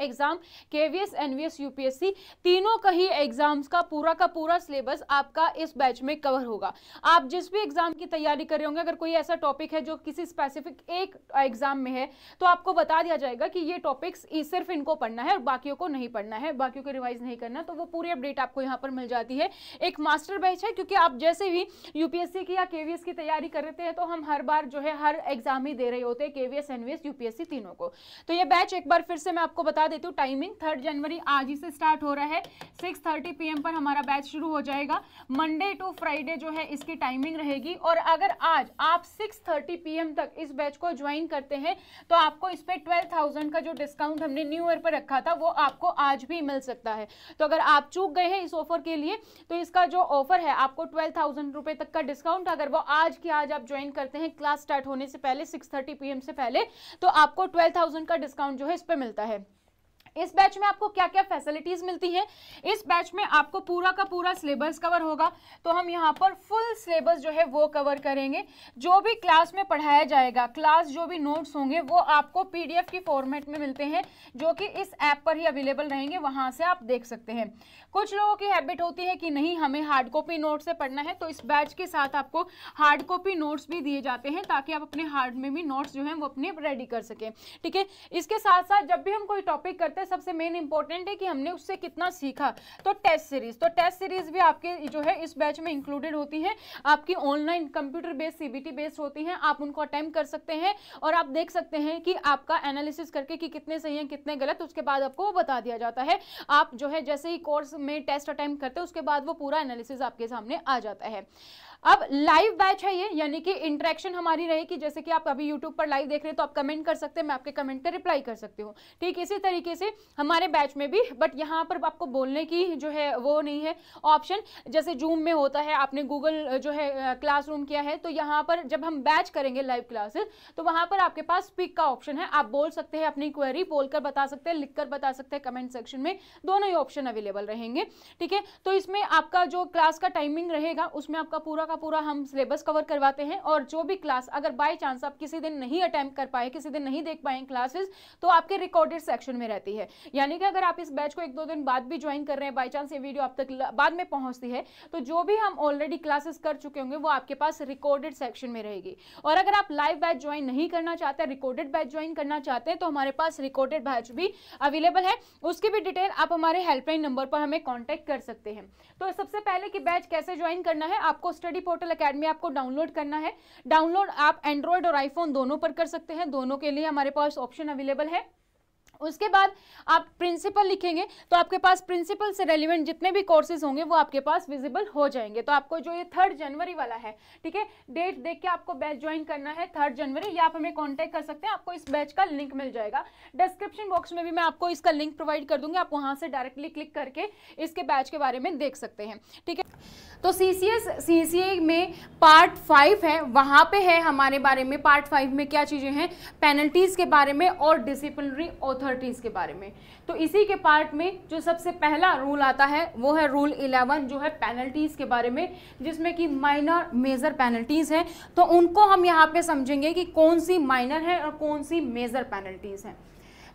Exam KVS NVS UPSC तीनों का ही exams का पूरा का पूरा सिलेबस आपका इस बैच में कवर होगा आप जिस भी एग्जाम की तैयारी कर रहे होंगे अगर कोई ऐसा टॉपिक है जो किसी स्पेसिफिक एक एग्जाम में है तो आपको बता दिया जाएगा कि ये टॉपिक्स सिर्फ इनको पढ़ना है और बाकियों को नहीं पढ़ना है बाकियों को रिवाइज नहीं करना तो वो पूरी अपडेट आपको यहाँ पर मिल जाती है एक मास्टर बैच है क्योंकि आप जैसे भी यूपीएससी की या केवीएस की तैयारी कर रहे हैं तो हम हर बार जो है हर एग्जाम ही दे रहे होते हैं केवीएस एनवीएस यूपीएससी तीनों को तो ये बैच एक बार फिर से मैं आपको बता देती हूँ टाइमिंग थर्ड जनवरी आज ही से स्टार्ट हो रहा है सिक्स थर्टी पी पर हमारा बैच शुरू हो जाएगा मंडे टू फ्राइडे जो है इसकी टाइमिंग रहेगी और अगर आज आप सिक्स थर्टी पी तक इस बैच को ज्वाइन करते हैं तो आपको इस पर ट्वेल्व थाउजेंड का जो डिस्काउंट हमने न्यू ईयर पर रखा था वो आपको आज भी मिल सकता है तो अगर आप चूक गए हैं इस ऑफर के लिए तो इसका जो ऑफर है आपको ट्वेल्व थाउजेंड रुपये तक का डिस्काउंट अगर वो आज की आज आप ज्वाइन करते हैं क्लास स्टार्ट होने से पहले सिक्स थर्टी पी से पहले तो आपको ट्वेल्व थाउजेंड का डिस्काउंट जो है इस पर मिलता है इस बैच में आपको क्या क्या फैसिलिटीज मिलती हैं इस बैच में आपको पूरा का पूरा सिलेबस कवर होगा तो हम यहाँ पर फुल सिलेबस जो है वो कवर करेंगे जो भी क्लास में पढ़ाया जाएगा क्लास जो भी नोट्स होंगे वो आपको पीडीएफ की फॉर्मेट में मिलते हैं जो कि इस ऐप पर ही अवेलेबल रहेंगे वहाँ से आप देख सकते हैं कुछ लोगों की हैबिट होती है कि नहीं हमें हार्ड कॉपी नोट्स से पढ़ना है तो इस बैच के साथ आपको हार्ड कॉपी नोट्स भी दिए जाते हैं ताकि आप अपने हार्ड में भी नोट्स जो हैं वो अपने रेडी कर सकें ठीक है इसके साथ साथ जब भी हम कोई टॉपिक करते हैं सबसे मेन इंपॉर्टेंट है कि हमने उससे कितना सीखा तो टेस्ट सीरीज तो टेस्ट सीरीज भी आपके जो है इस बैच में इंक्लूडेड होती है आपकी online computer based CBT based होती हैं आप उनको अटैम्प्ट कर सकते हैं और आप देख सकते हैं कि आपका एनालिसिस करके कि कितने सही हैं कितने गलत उसके बाद आपको वो बता दिया जाता है आप जो है जैसे ही कोर्स में टेस्ट अटैम्प्ट करते हैं उसके बाद वो पूरा एनालिसिस आपके सामने आ जाता है अब लाइव बैच है ये यानी कि इंट्रैक्शन हमारी रहेगी जैसे कि आप अभी यूट्यूब पर लाइव देख रहे हैं तो आप कमेंट कर सकते हैं मैं आपके कमेंट पर रिप्लाई कर सकती हूँ ठीक इसी तरीके से हमारे बैच में भी बट यहाँ पर आपको बोलने की जो है वो नहीं है ऑप्शन जैसे जूम में होता है आपने गूगल जो है क्लास किया है तो यहाँ पर जब हम बैच करेंगे लाइव क्लासेस तो वहाँ पर आपके पास स्पीक का ऑप्शन है आप बोल सकते हैं अपनी क्वेरी बोल बता सकते हैं लिख बता सकते हैं कमेंट सेक्शन में दोनों ही ऑप्शन अवेलेबल रहेंगे ठीक है तो इसमें आपका जो क्लास का टाइमिंग रहेगा उसमें आपका पूरा का पूरा हम सिलेबस कवर करवाते हैं और जो भी क्लास अगर बाय चांस आप किसी दिन नहीं अटैम्प्ट कर पाए किसी दिन नहीं देख पाए क्लासेस तो आपके रिकॉर्डेड सेक्शन में रहती है यानी कि अगर आप इस बैच को एक दो दिन बाद भी ज्वाइन कर रहे हैं बाई चांस ये वीडियो आप तक बाद में पहुंचती है तो जो भी हम ऑलरेडी क्लासेस कर चुके होंगे वो आपके पास रिकॉर्डेड सेक्शन में रहेगी और अगर आप लाइव बैच ज्वाइन नहीं करना चाहते रिकॉर्डेड बैच ज्वाइन करना चाहते हैं तो हमारे पास रिकॉर्डेड बैच भी अवेलेबल है उसकी भी डिटेल आप हमारे हेल्पलाइन नंबर पर हमें कॉन्टेक्ट कर सकते हैं तो सबसे पहले कि बैच कैसे ज्वाइन करना है आपको स्टडी स्टडी पोर्टल अकेडमी आपको डाउनलोड करना है डाउनलोड आप एंड्रॉयड और आईफोन दोनों पर कर सकते हैं दोनों के लिए हमारे पास ऑप्शन अवेलेबल है उसके बाद आप प्रिंसिपल लिखेंगे तो आपके पास प्रिंसिपल से रेलिवेंट जितने भी कोर्सेज होंगे वो आपके पास विजिबल हो जाएंगे तो आपको जो ये थर्ड जनवरी वाला है ठीक है डेट देख के आपको बैच ज्वाइन करना है थर्ड जनवरी या आप हमें कांटेक्ट कर सकते हैं आपको इस बैच का लिंक मिल जाएगा डिस्क्रिप्शन बॉक्स में भी मैं आपको इसका लिंक प्रोवाइड कर दूंगी आप वहाँ से डायरेक्टली क्लिक करके इसके बैच के बारे में देख सकते हैं ठीक है तो सी सी एस सी सी ए में पार्ट फाइव है वहाँ पे है हमारे बारे में पार्ट फाइव में क्या चीज़ें हैं पेनल्टीज़ के बारे में और डिसिप्लिनरी ऑथॉरिटीज के बारे में तो इसी के पार्ट में जो सबसे पहला रूल आता है वो है रूल इलेवन जो है पेनल्टीज़ के बारे में जिसमें कि माइनर मेजर पेनल्टीज़ हैं तो उनको हम यहाँ पे समझेंगे कि कौन सी माइनर है और कौन सी मेजर पेनल्टीज़ हैं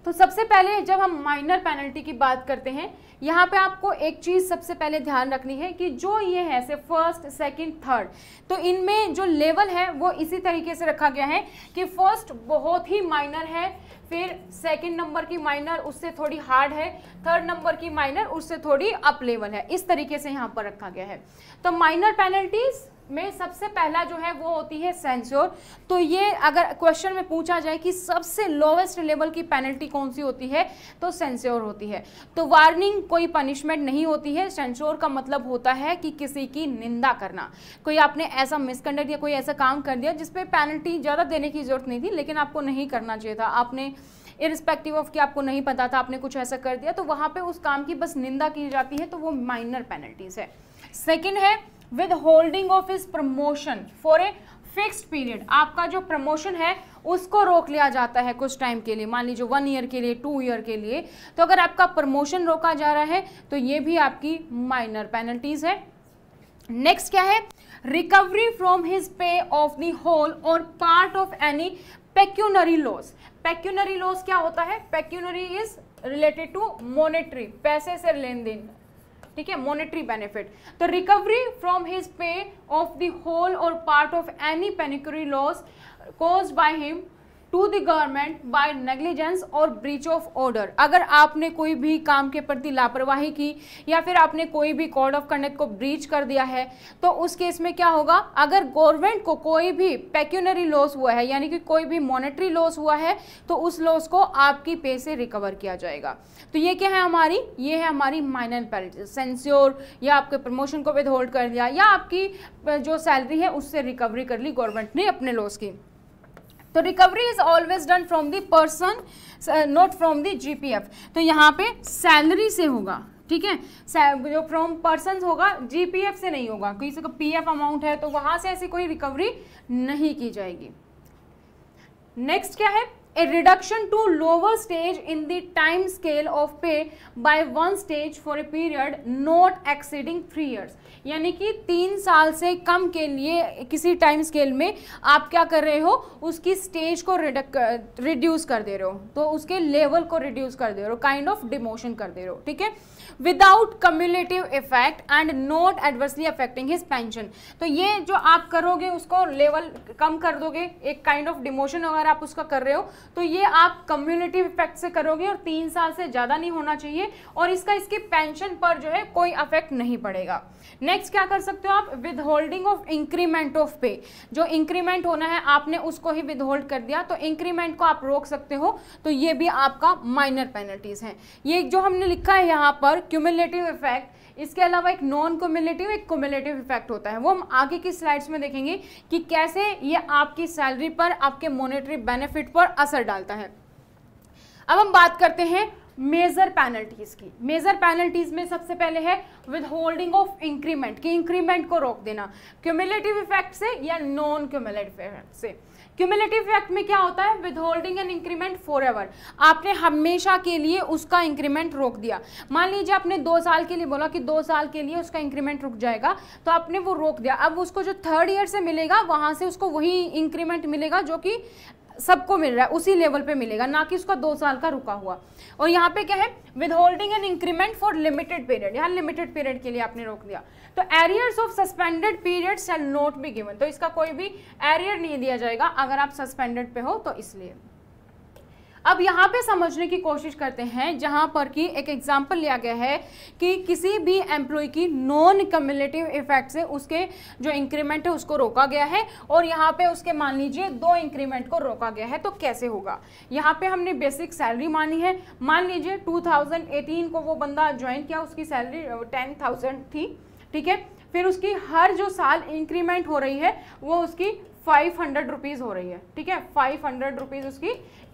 तो सबसे पहले जब हम माइनर पेनल्टी की बात करते हैं यहाँ पे आपको एक चीज़ सबसे पहले ध्यान रखनी है कि जो ये है से फर्स्ट सेकंड थर्ड तो इनमें जो लेवल है वो इसी तरीके से रखा गया है कि फर्स्ट बहुत ही माइनर है फिर सेकंड नंबर की माइनर उससे थोड़ी हार्ड है थर्ड नंबर की माइनर उससे थोड़ी अप लेवल है इस तरीके से यहाँ पर रखा गया है तो माइनर पेनल्टीज़ में सबसे पहला जो है वो होती है सेंसोर तो ये अगर क्वेश्चन में पूछा जाए कि सबसे लोवेस्ट लेवल की पेनल्टी कौन सी होती है तो सेंसोर होती है तो वार्निंग कोई पनिशमेंट नहीं होती है सेंसोर का मतलब होता है कि किसी की निंदा करना कोई आपने ऐसा मिसकंडक्ट या कोई ऐसा काम कर दिया जिसपे पेनल्टी ज़्यादा देने की ज़रूरत नहीं थी लेकिन आपको नहीं करना चाहिए था आपने इरिस्पेक्टिव ऑफ कि आपको नहीं पता था आपने कुछ ऐसा कर दिया तो वहाँ पर उस काम की बस निंदा की जाती है तो वो माइनर पेनल्टीज़ है सेकेंड है withholding of is promotion for a fixed period आपका जो प्रमोशन है उसको रोक लिया जाता है कुछ टाइम के लिए मान लीजिए वन ईयर के लिए टू ईयर के लिए तो अगर आपका प्रमोशन रोका जा रहा है तो ये भी आपकी माइनर पेनल्टीज है नेक्स्ट क्या है recovery from his pay of the whole or part of any pecuniary loss pecuniary loss क्या होता है pecuniary is related to monetary पैसे से लेन देन ठीक है मॉनेटरी बेनिफिट तो recovery from his pay of the whole or part of any pecuniary loss cause by him to the government by negligence or breach of order अगर आपने कोई भी काम के प्रति लापरवाही की या फिर आपने कोई भी कोड ऑफ कंडक्ट को ब्रीच कर दिया है तो उस केस में क्या होगा अगर गवर्नमेंट को कोई भी पेक्यूनरी लॉस हुआ है यानी कि कोई भी मॉनेटरी लॉस हुआ है तो उस लॉस को आपकी पे से रिकवर किया जाएगा तो ये क्या है हमारी ये है हमारी माइनर पेनल्टी सेंस्योर या आपके प्रमोशन को विद होल्ड कर दिया या आपकी जो सैलरी है उससे रिकवरी कर ली गवर्नमेंट ने अपने लॉस की तो recovery is always done from the person not from the GPF तो यहाँ पे सैलरी से होगा ठीक है जो फ्रॉम पर्सन होगा जीपीएफ से नहीं होगा किसी का पीएफ अमाउंट है तो वहां से ऐसी कोई रिकवरी नहीं की जाएगी नेक्स्ट क्या है a reduction to lower stage in the time scale of pay by one stage for a period not exceeding three years यानी कि तीन साल से कम के लिए किसी टाइम स्केल में आप क्या कर रहे हो उसकी स्टेज को रिड्यूस कर दे रहे हो तो उसके लेवल को रिड्यूस कर दे रहे हो काइंड ऑफ डिमोशन कर दे रहे हो ठीक है without cumulative effect and not adversely affecting his pension तो ये जो आप करोगे उसको लेवल कम कर दोगे एक काइंड ऑफ डिमोशन अगर आप उसका कर रहे हो तो ये आप कम्युनिटिव इफेक्ट से करोगे और तीन साल से ज़्यादा नहीं होना चाहिए और इसका इसकी पेंशन पर जो है कोई अफेक्ट नहीं पड़ेगा नेक्स्ट क्या कर सकते हो आप withholding of increment of pay जो इंक्रीमेंट होना है आपने उसको ही विद होल्ड कर दिया तो इंक्रीमेंट को आप रोक सकते हो तो ये भी आपका माइनर पेनल्टीज है ये जो हमने लिखा है यहाँ पर क्यूमुलेटिव इफेक्ट इसके अलावा एक नॉन क्यूमुलेटिव एक क्यूमुलेटिव इफेक्ट होता है वो हम आगे की स्लाइड्स में देखेंगे कि कैसे ये आपकी सैलरी पर आपके मॉनेटरी बेनिफिट पर असर डालता है अब हम बात करते हैं मेजर पेनल्टीज़ की मेजर पेनल्टीज़ में सबसे पहले है विद होल्डिंग ऑफ इंक्रीमेंट कि इंक्रीमेंट को रोक देना क्यूमुलेटिव इफेक्ट से या नॉन क्यूमुलेटिव इफेक्ट से क्यूमुलेटिव फैक्ट में क्या होता है withholding an increment forever आपने हमेशा के लिए उसका इंक्रीमेंट रोक दिया मान लीजिए आपने दो साल के लिए बोला कि दो साल के लिए उसका इंक्रीमेंट रुक जाएगा तो आपने वो रोक दिया अब उसको जो थर्ड ईयर से मिलेगा वहाँ से उसको वही इंक्रीमेंट मिलेगा जो कि सबको मिल रहा है उसी लेवल पे मिलेगा ना कि उसका दो साल का रुका हुआ और यहाँ पे क्या है withholding an increment for limited period यहाँ लिमिटेड पीरियड के लिए आपने रोक दिया तो arrears of suspended period shall not be given तो इसका कोई भी एरियर नहीं दिया जाएगा अगर आप सस्पेंडेड पे हो तो इसलिए अब यहाँ पे समझने की कोशिश करते हैं जहाँ पर कि एक एग्जाम्पल लिया गया है कि किसी भी एम्प्लॉय की नॉन कम्युलेटिव इफेक्ट से उसके जो इंक्रीमेंट है उसको रोका गया है और यहाँ पे उसके मान लीजिए दो इंक्रीमेंट को रोका गया है तो कैसे होगा यहाँ पे हमने बेसिक सैलरी मानी है मान लीजिए 2018 को वो बंदा ज्वाइन किया उसकी सैलरी टेन थी ठीक है फिर उसकी हर जो साल इंक्रीमेंट हो रही है वो उसकी फाइव हंड्रेड रुपीज़ हो रही है ठीक है फाइव हंड्रेड रुपीज़ उसकी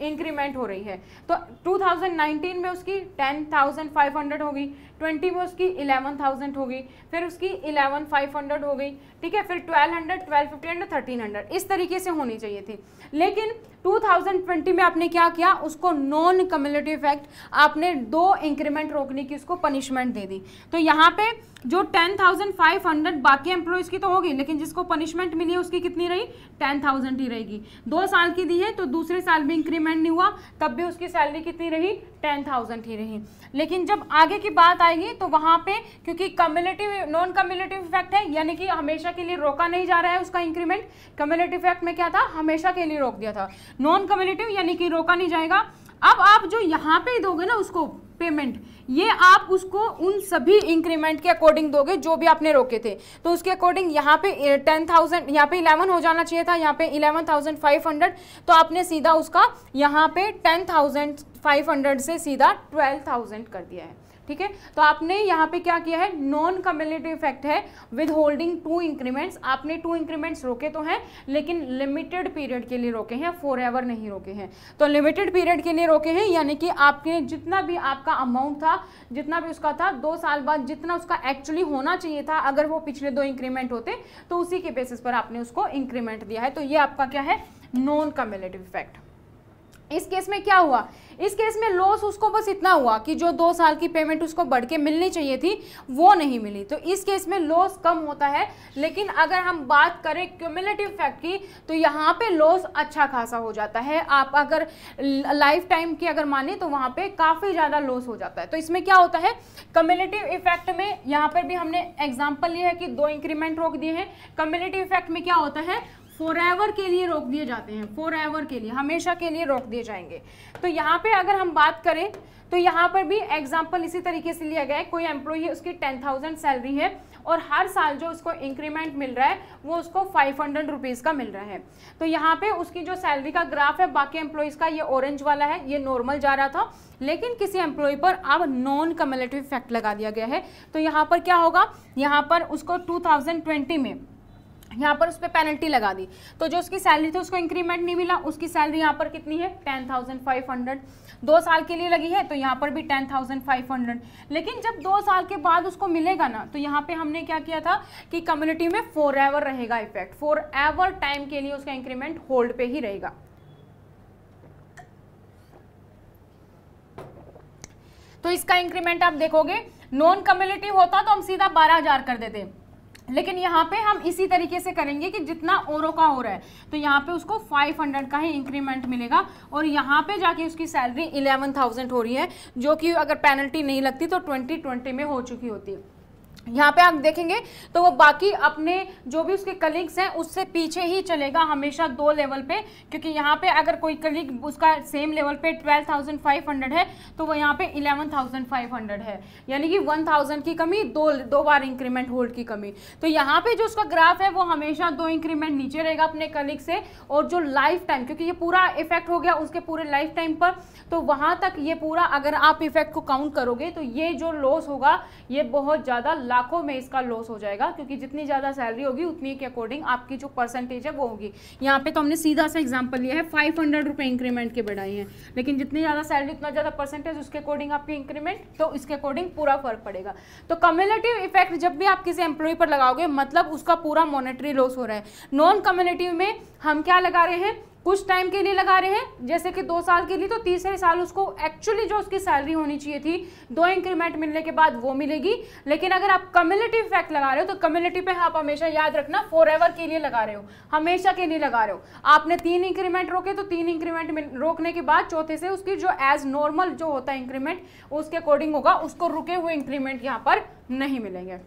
इंक्रीमेंट हो रही है तो टू थाउजेंड नाइनटीन में उसकी टेन थाउजेंड फाइव हंड्रेड होगी ट्वेंटी में उसकी इलेवन थाउजेंड होगी फिर उसकी इलेवन फाइव हंड्रेड हो गई ठीक है फिर twelve hundred twelve fifty hundred thirteen hundred इस तरीके से होनी चाहिए थी लेकिन 2020 में आपने क्या किया उसको नॉन कम्युनिटी इफेक्ट आपने दो इंक्रीमेंट रोकने की उसको पनिशमेंट दे दी तो यहाँ पे जो 10,500 बाकी एम्प्लॉयज़ की तो होगी लेकिन जिसको पनिशमेंट मिली है उसकी कितनी रही 10,000 ही रहेगी दो साल की दी है तो दूसरे साल भी इंक्रीमेंट नहीं हुआ तब भी उसकी सैलरी कितनी रही 10,000 ही रही लेकिन जब आगे की बात आएगी तो वहाँ पे क्योंकि कम्युनिटी नॉन कम्युनिटी इफेक्ट है यानी कि हमेशा के लिए रोका नहीं जा रहा है उसका इंक्रीमेंट कम्युनिटी इफेक्ट में क्या था हमेशा के लिए रोक दिया था नॉन कम्युनिटिव यानी कि रोका नहीं जाएगा अब आप जो यहाँ पे दोगे ना उसको पेमेंट ये आप उसको उन सभी इंक्रीमेंट के अकॉर्डिंग दोगे जो भी आपने रोके थे तो उसके अकॉर्डिंग यहाँ पे टेन थाउजेंड यहाँ पे इलेवन हो जाना चाहिए था यहाँ पे इलेवन थाउजेंड फाइव हंड्रेड तो आपने सीधा उसका यहाँ पे टेन थाउजेंड फाइव हंड्रेड से सीधा ट्वेल्व थाउजेंड कर दिया है ठीक है तो आपने यहाँ पे क्या किया है नॉन कम्युनिटी इफेक्ट है विद होल्डिंग टू इंक्रीमेंट्स आपने टू इंक्रीमेंट्स रोके तो हैं लेकिन लिमिटेड पीरियड के लिए रोके हैं फॉर एवर नहीं रोके हैं तो लिमिटेड पीरियड के लिए रोके हैं यानी कि आपके जितना भी आपका अमाउंट था जितना भी उसका था दो साल बाद जितना उसका एक्चुअली होना चाहिए था अगर वो पिछले दो इंक्रीमेंट होते तो उसी के बेसिस पर आपने उसको इंक्रीमेंट दिया है तो ये आपका क्या है नॉन कम्युलेटिव इफेक्ट इस केस में क्या हुआ इस केस में लॉस उसको बस इतना हुआ कि जो दो साल की पेमेंट उसको बढ़ के मिलनी चाहिए थी वो नहीं मिली तो इस केस में लॉस कम होता है लेकिन अगर हम बात करें क्यूमुलेटिव फैक्ट की तो यहाँ पे लॉस अच्छा खासा हो जाता है आप अगर लाइफ टाइम की अगर माने तो वहाँ पे काफ़ी ज़्यादा लॉस हो जाता है तो इसमें क्या होता है कम्युनिटिव इफेक्ट में यहाँ पर भी हमने एग्जाम्पल लिया है कि दो इंक्रीमेंट रोक दिए हैं कम्युलेटिव इफेक्ट में क्या होता है फॉर एवर के लिए रोक दिए जाते हैं फॉर एवर के लिए हमेशा के लिए रोक दिए जाएंगे तो यहाँ पे अगर हम बात करें तो यहाँ पर भी एग्जाम्पल इसी तरीके से लिया गया है कोई एम्प्लॉई है उसकी टेन थाउजेंड सैलरी है और हर साल जो उसको इंक्रीमेंट मिल रहा है वो उसको फाइव हंड्रेड रुपीज़ का मिल रहा है तो यहाँ पे उसकी जो सैलरी का ग्राफ है बाकी एम्प्लॉयज़ का ये ऑरेंज वाला है ये नॉर्मल जा रहा था लेकिन किसी एम्प्लॉय पर अब नॉन कम्युलेटिव इफेक्ट लगा दिया गया है तो यहाँ पर क्या होगा यहाँ पर उसको टू में यहाँ पर उस पर पेनल्टी लगा दी तो जो उसकी सैलरी थी उसको इंक्रीमेंट नहीं मिला उसकी सैलरी यहाँ पर कितनी है टेन थाउजेंड फाइव हंड्रेड दो साल के लिए लगी है तो यहाँ पर भी टेन थाउजेंड फाइव हंड्रेड लेकिन जब दो साल के बाद उसको मिलेगा ना तो यहाँ पे हमने क्या किया था कि कम्युनिटी में फोर एवर रहेगा इफेक्ट फोर एवर टाइम के लिए उसका इंक्रीमेंट होल्ड पे ही रहेगा तो इसका इंक्रीमेंट आप देखोगे नॉन कम्युनिटी होता तो हम सीधा बारह हजार कर देते लेकिन यहाँ पे हम इसी तरीके से करेंगे कि जितना ओरो का हो रहा है तो यहाँ पे उसको 500 का ही इंक्रीमेंट मिलेगा और यहाँ पे जाके उसकी सैलरी 11,000 हो रही है जो कि अगर पेनल्टी नहीं लगती तो 2020 में हो चुकी होती है यहाँ पे आप देखेंगे तो वो बाकी अपने जो भी उसके कलीग्स हैं उससे पीछे ही चलेगा हमेशा दो लेवल पे क्योंकि यहाँ पे अगर कोई कलीग उसका सेम लेवल पे 12,500 है तो वो यहाँ पे 11,500 है यानी कि 1,000 की कमी दो दो बार इंक्रीमेंट होल्ड की कमी तो यहाँ पे जो उसका ग्राफ है वो हमेशा दो इंक्रीमेंट नीचे रहेगा अपने कलीग से और जो लाइफ टाइम क्योंकि ये पूरा इफेक्ट हो गया उसके पूरे लाइफ टाइम पर तो वहाँ तक ये पूरा अगर आप इफेक्ट को काउंट करोगे तो ये जो लॉस होगा ये बहुत ज़्यादा लाखों में इसका लॉस हो जाएगा क्योंकि जितनी ज़्यादा सैलरी होगी उतनी के अकॉर्डिंग आपकी जो परसेंटेज है वो होगी यहाँ पे तो हमने सीधा सा एग्जाम्पल लिया है फाइव हंड्रेड रुपये इंक्रीमेंट के बढ़ाए हैं लेकिन जितनी ज़्यादा सैलरी उतना ज़्यादा परसेंटेज उसके अकॉर्डिंग आपकी इंक्रीमेंट तो इसके अकॉर्डिंग पूरा फर्क पड़ेगा तो कम्युनिटिव इफेक्ट जब भी आप किसी एम्प्लॉय पर लगाओगे मतलब उसका पूरा मॉनिटरी लॉस हो रहा है नॉन कम्युनिटिव में हम क्या लगा रहे हैं कुछ टाइम के लिए लगा रहे हैं जैसे कि दो साल के लिए तो तीसरे साल उसको एक्चुअली जो उसकी सैलरी होनी चाहिए थी दो इंक्रीमेंट मिलने के बाद वो मिलेगी लेकिन अगर आप कम्युनिटी इफेक्ट लगा रहे हो तो कम्युनिटी पे आप हमेशा याद रखना फॉर एवर के लिए लगा रहे हो हमेशा के लिए लगा रहे हो आपने तीन इंक्रीमेंट रोके तो तीन इंक्रीमेंट रोकने के बाद चौथे से उसकी जो एज नॉर्मल जो होता है इंक्रीमेंट उसके अकॉर्डिंग होगा उसको रुके हुए इंक्रीमेंट यहाँ पर नहीं मिलेंगे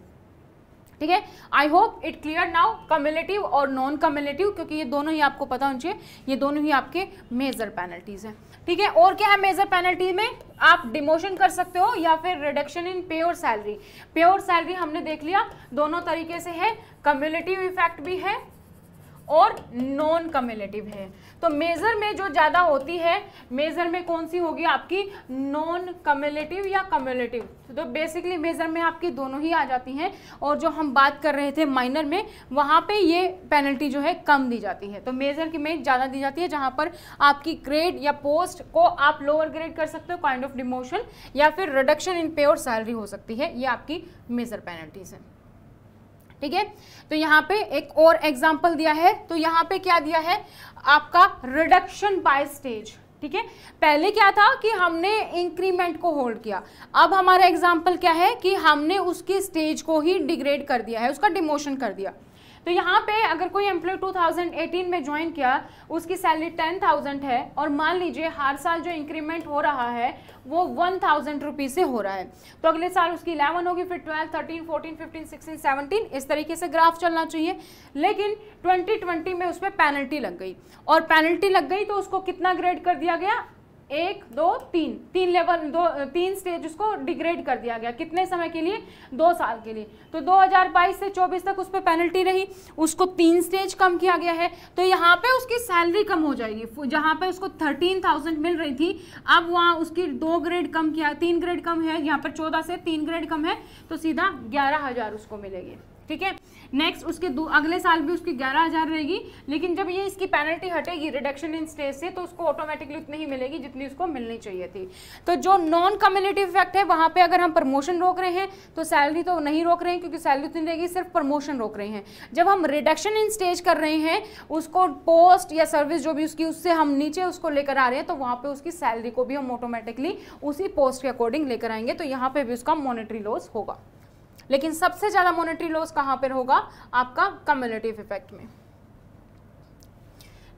ठीक है I hope it clear now cumulative और नॉन कम्युलेटिव क्योंकि ये दोनों ही आपको पता होना चाहिए ये दोनों ही आपके मेजर पेनल्टीज हैं ठीक है और क्या है मेजर पेनल्टी में आप डिमोशन कर सकते हो या फिर रिडक्शन इन और सैलरी प्योर सैलरी हमने देख लिया दोनों तरीके से है कम्युलेटिव इफेक्ट भी है और नॉन कम्युलेटिव है तो मेजर में जो ज़्यादा होती है मेजर में कौन सी होगी आपकी नॉन कम्युलेटिव या कम्युलेटिव तो बेसिकली मेजर में आपकी दोनों ही आ जाती हैं और जो हम बात कर रहे थे माइनर में वहाँ पे ये पेनल्टी जो है कम दी जाती है तो मेजर की में ज़्यादा दी जाती है जहाँ पर आपकी ग्रेड या पोस्ट को आप लोअर ग्रेड कर सकते हो काइंड ऑफ डिमोशन या फिर रिडक्शन इन पे और सैलरी हो सकती है ये आपकी मेजर पेनल्टीज है ठीक है तो यहाँ पे एक और एग्जाम्पल दिया है तो यहाँ पे क्या दिया है आपका रिडक्शन बाय स्टेज ठीक है पहले क्या था कि हमने इंक्रीमेंट को होल्ड किया अब हमारा एग्जाम्पल क्या है कि हमने उसकी स्टेज को ही डिग्रेड कर दिया है उसका डिमोशन कर दिया तो यहाँ पे अगर कोई एम्प्लॉय 2018 में ज्वाइन किया उसकी सैलरी 10,000 है और मान लीजिए हर साल जो इंक्रीमेंट हो रहा है वो 1,000 थाउजेंड से हो रहा है तो अगले साल उसकी इलेवन होगी फिर twelfth thirteen fourteen fifteen sixteen seventeen इस तरीके से ग्राफ चलना चाहिए लेकिन ट्वेंटी में उस पर पेनल्टी लग गई और पेनल्टी लग गई तो उसको कितना ग्रेड कर दिया गया एक दो तीन तीन लेवल दो तीन स्टेज उसको डिग्रेड कर दिया गया कितने समय के लिए दो साल के लिए तो 2022 से 24 तक उस पर पेनल्टी रही उसको तीन स्टेज कम किया गया है तो यहाँ पे उसकी सैलरी कम हो जाएगी जहाँ पे उसको 13,000 मिल रही थी अब वहाँ उसकी दो ग्रेड कम किया तीन ग्रेड कम है यहाँ पर चौदह से तीन ग्रेड कम है तो सीधा ग्यारह उसको मिलेगी ठीक है नेक्स्ट उसके दो अगले साल भी उसकी ग्यारह हज़ार रहेगी लेकिन जब ये इसकी पेनल्टी हटेगी रिडक्शन इन स्टेज से तो उसको ऑटोमेटिकली उतनी ही मिलेगी जितनी उसको मिलनी चाहिए थी तो जो नॉन कम्युनिटी इफेक्ट है वहाँ पे अगर हम प्रमोशन रोक रहे हैं तो सैलरी तो नहीं रोक रहे हैं क्योंकि सैलरी उतनी रहेगी सिर्फ प्रमोशन रोक रहे हैं जब हम रिडक्शन इन स्टेज कर रहे हैं उसको पोस्ट या सर्विस जो भी उसकी उससे हम नीचे उसको लेकर आ रहे हैं तो वहाँ पर उसकी सैलरी को भी हम ऑटोमेटिकली उसी पोस्ट के अकॉर्डिंग लेकर आएंगे तो यहाँ पर भी उसका मॉनिटरी लॉस होगा लेकिन सबसे ज़्यादा मॉनेटरी लॉस कहाँ पर होगा आपका कम्युनिटी इफेक्ट में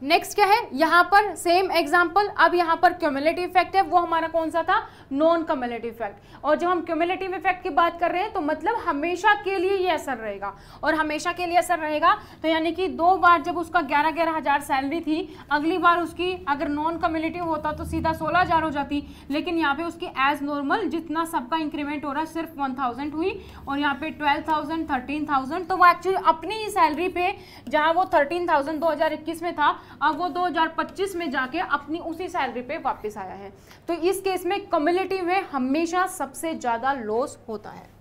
नेक्स्ट क्या है यहाँ पर सेम एग्जाम्पल अब यहाँ पर क्यूमुलेटिव इफेक्ट है वो हमारा कौन सा था नॉन क्यूमुलेटिव इफेक्ट और जब हम क्यूमुलेटिव इफेक्ट की बात कर रहे हैं तो मतलब हमेशा के लिए ये असर रहेगा और हमेशा के लिए असर रहेगा तो यानी कि दो बार जब उसका ग्यारह ग्यारह हज़ार सैलरी थी अगली बार उसकी अगर नॉन क्यूमुलेटिव होता तो सीधा सोलह हज़ार हो जाती लेकिन यहाँ पे उसकी एज नॉर्मल जितना सबका इंक्रीमेंट हो रहा है सिर्फ वन थाउजेंड हुई और यहाँ पे ट्वेल्व थाउजेंड थर्टीन थाउजेंड तो वो एक्चुअली अपनी ही सैलरी पे जहाँ वो थर्टीन थाउजेंड दो हज़ार इक्कीस में था अब वो 2025 में जाके अपनी उसी सैलरी पे वापस आया है तो इस केस में कम्युनिटी में हमेशा सबसे ज़्यादा लॉस होता है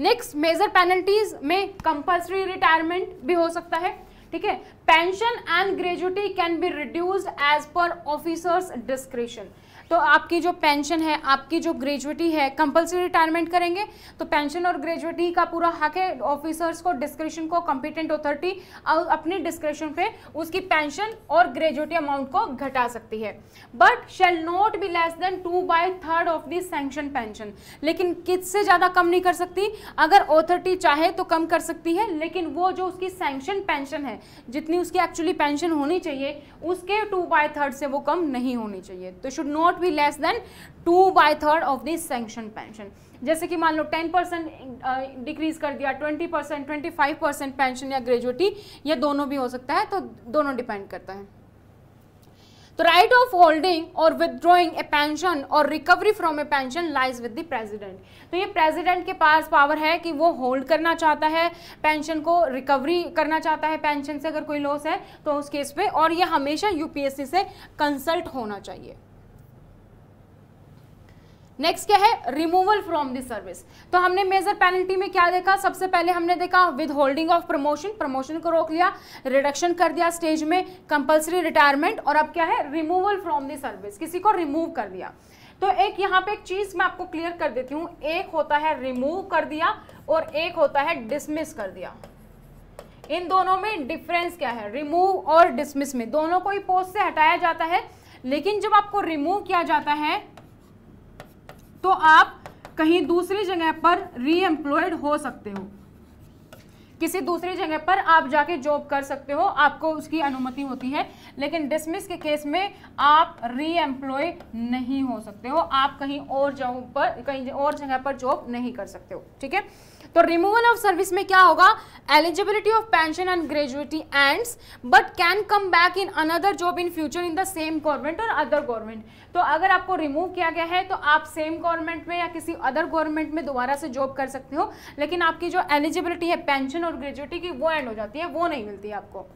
नेक्स्ट मेजर पेनल्टीज में कंपल्सरी रिटायरमेंट भी हो सकता है ठीक है pension and gratuity can be reduced as per officers description तो आपकी जो पेंशन है आपकी जो ग्रेजुएटी है कंपलसरी रिटायरमेंट करेंगे तो पेंशन और ग्रेजुएटी का पूरा हक है ऑफिसर्स को डिस्क्रिप्शन को कॉम्पिटेंट अथॉरिटी अपनी डिस्क्रिप्शन पे उसकी पेंशन और ग्रेजुएटी अमाउंट को घटा सकती है but shall not be less than two by third of the sanction pension लेकिन किससे ज़्यादा कम नहीं कर सकती अगर अथॉरिटी चाहे तो कम कर सकती है लेकिन वो जो उसकी सेंक्शन पेंशन है जितनी उसकी एक्चुअली पेंशन होनी चाहिए उसके टू बाय थर्ड से वो कम नहीं होनी चाहिए तो should not be less than two by third of this sanction pension जैसे कि मान लो टेन परसेंट डिक्रीज कर दिया twenty percent twenty five percent pension या ग्रेजुएटी या दोनों भी हो सकता है तो दोनों डिपेंड करता है तो right of holding or withdrawing a pension or recovery from a pension lies with the president तो ये प्रेसिडेंट के पास पावर है कि वो होल्ड करना चाहता है पेंशन को रिकवरी करना चाहता है पेंशन से अगर कोई लॉस है तो उस केस पे और ये हमेशा यूपीएससी से कंसल्ट होना चाहिए नेक्स्ट क्या है रिमूवल फ्रॉम दिस सर्विस तो हमने मेजर पेनल्टी में क्या देखा सबसे पहले हमने देखा withholding of promotion promotion को रोक लिया रिडक्शन कर दिया स्टेज में कंपलसरी रिटायरमेंट और अब क्या है रिमूवल फ्रॉम दिस सर्विस किसी को रिमूव कर दिया तो एक यहाँ पे एक चीज़ मैं आपको क्लियर कर देती हूँ एक होता है रिमूव कर दिया और एक होता है डिसमिस कर दिया इन दोनों में डिफरेंस क्या है रिमूव और डिसमिस में दोनों को ही पोस्ट से हटाया जाता है लेकिन जब आपको रिमूव किया जाता है तो आप कहीं दूसरी जगह पर रीएम्प्लॉयड हो सकते हो किसी दूसरी जगह पर आप जाके जॉब कर सकते हो आपको उसकी अनुमति होती है लेकिन डिसमिस के केस में आप रीएम्प्लॉय नहीं हो सकते हो आप कहीं और जॉब पर कहीं और जगह पर जॉब नहीं कर सकते हो ठीक है तो रिमूवल ऑफ सर्विस में क्या होगा eligibility of pension and gratuity ends but can come back in another job in future in the same government or other government तो अगर आपको रिमूव किया गया है तो आप सेम गवर्नमेंट में या किसी अदर गवर्नमेंट में दोबारा से जॉब कर सकते हो लेकिन आपकी जो एलिजिबिलिटी है पेंशन और ग्रेजुएटी की वो एंड हो जाती है वो नहीं मिलती आपको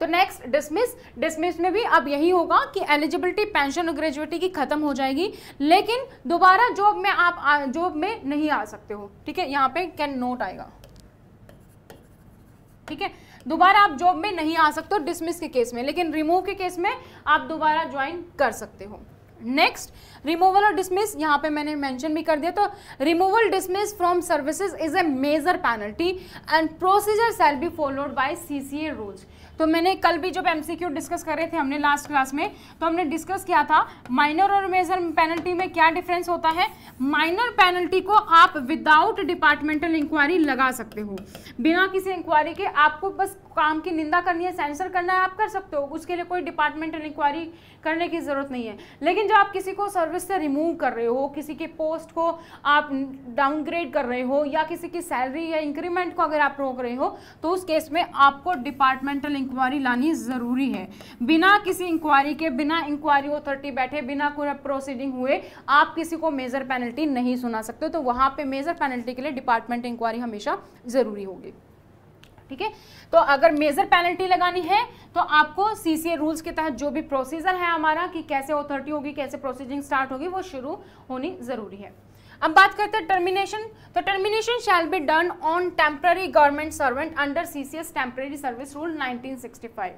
तो नेक्स्ट डिसमिस डिसमिस में भी अब यही होगा कि एलिजिबिलिटी पेंशन और ग्रेजुएटी की खत्म हो जाएगी लेकिन दोबारा जॉब में आप जॉब में नहीं आ सकते हो ठीक है यहाँ पे कैन नोट आएगा ठीक है दोबारा आप जॉब में नहीं आ सकते हो डिसमिस के केस में लेकिन रिमूव के केस में आप दोबारा ज्वाइन कर सकते हो नेक्स्ट रिमूवल और डिसमिस यहाँ पे मैंने मेंशन भी कर दिया तो removal dismiss from services is a major penalty and procedure shall be followed by CCA rules तो मैंने कल भी जब एमसीक्यू डिस्कस कर रहे थे हमने लास्ट क्लास में तो हमने डिस्कस किया था माइनर और मेजर पेनल्टी में क्या डिफरेंस होता है माइनर पेनल्टी को आप विदाउट डिपार्टमेंटल इंक्वायरी लगा सकते हो बिना किसी इंक्वायरी के आपको बस काम की निंदा करनी है सेंसर करना है आप कर सकते हो उसके लिए कोई डिपार्टमेंटल इंक्वायरी करने की ज़रूरत नहीं है लेकिन जब आप किसी को सर्विस से रिमूव कर रहे हो किसी के पोस्ट को आप डाउनग्रेड कर रहे हो या किसी की सैलरी या इंक्रीमेंट को अगर आप रोक रहे हो तो उस केस में आपको डिपार्टमेंटल इंक्वायरी लानी ज़रूरी है बिना किसी इंक्वायरी के बिना इंक्वायरी अथॉरिटी बैठे बिना कोई प्रोसीडिंग हुए आप किसी को मेजर पेनल्टी नहीं सुना सकते तो वहां पे मेजर पेनल्टी के लिए डिपार्टमेंट इंक्वायरी हमेशा ज़रूरी होगी ठीक है तो अगर मेजर पेनल्टी लगानी है तो आपको सीसीए रूल्स के तहत जो भी प्रोसीजर है हमारा कि कैसे अथॉरिटी होगी कैसे प्रोसीजिंग स्टार्ट होगी वो शुरू होनी ज़रूरी है अब बात करते हैं टर्मिनेशन तो termination shall be done on temporary government servant under CCS temporary service rule 1965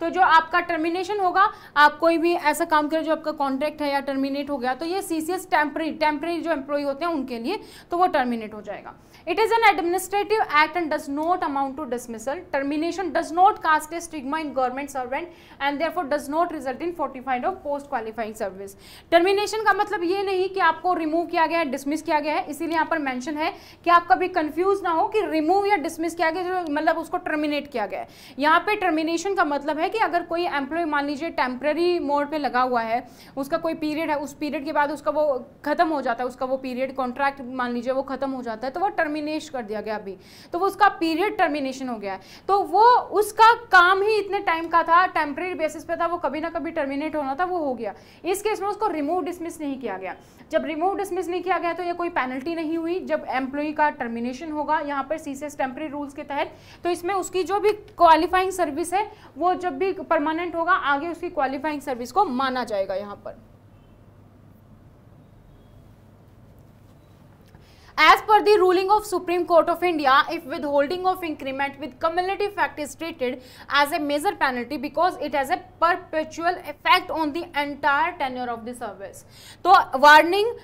तो जो आपका टर्मिनेशन होगा आप कोई भी ऐसा काम करें जो आपका कॉन्ट्रैक्ट है या टर्मिनेट हो गया तो ये सीसीएस टेम्प्ररी टेम्प्ररी जो एम्प्लॉय होते हैं उनके लिए तो वो टर्मिनेट हो जाएगा It is an administrative act and does not amount to dismissal. Termination does not cast a stigma in government servant and therefore does not result in fortified of post qualifying service. Termination का मतलब ये नहीं कि आपको remove किया गया है dismiss किया गया है इसीलिए यहाँ पर mention है कि आप कभी confuse ना हो कि remove या dismiss किया गया मतलब उसको terminate किया गया है यहाँ पे termination का मतलब है कि अगर कोई एम्प्लॉय मान लीजिए टेम्प्रेरी मोड पे लगा हुआ है उसका कोई पीरियड है उस पीरियड के बाद उसका वो खत्म हो जाता है उसका वो पीरियड कॉन्ट्रैक्ट मान लीजिए वो खत्म हो जाता है तो वो टर्मिनेट टर्मिनेट कर दिया गया अभी तो वो उसका पीरियड टर्मिनेशन हो गया है तो वो उसका काम ही इतने टाइम का था टेम्प्रेरी बेसिस पे था वो कभी ना कभी टर्मिनेट होना था वो हो गया इस केस में उसको रिमूव डिसमिस नहीं किया गया जब रिमूव डिसमिस नहीं किया गया तो ये कोई पेनल्टी नहीं हुई जब एम्प्लॉई का टर्मिनेशन होगा यहाँ पर सी टेम्प्रेरी रूल्स के तहत तो इसमें उसकी जो भी क्वालिफाइंग सर्विस है वो जब भी परमानेंट होगा आगे उसकी क्वालिफाइंग सर्विस को माना जाएगा यहाँ पर As per the ruling of Supreme Court of India, if withholding of increment with cumulative effect is treated as a major penalty because it has a perpetual effect on the entire tenure of the service. So, warning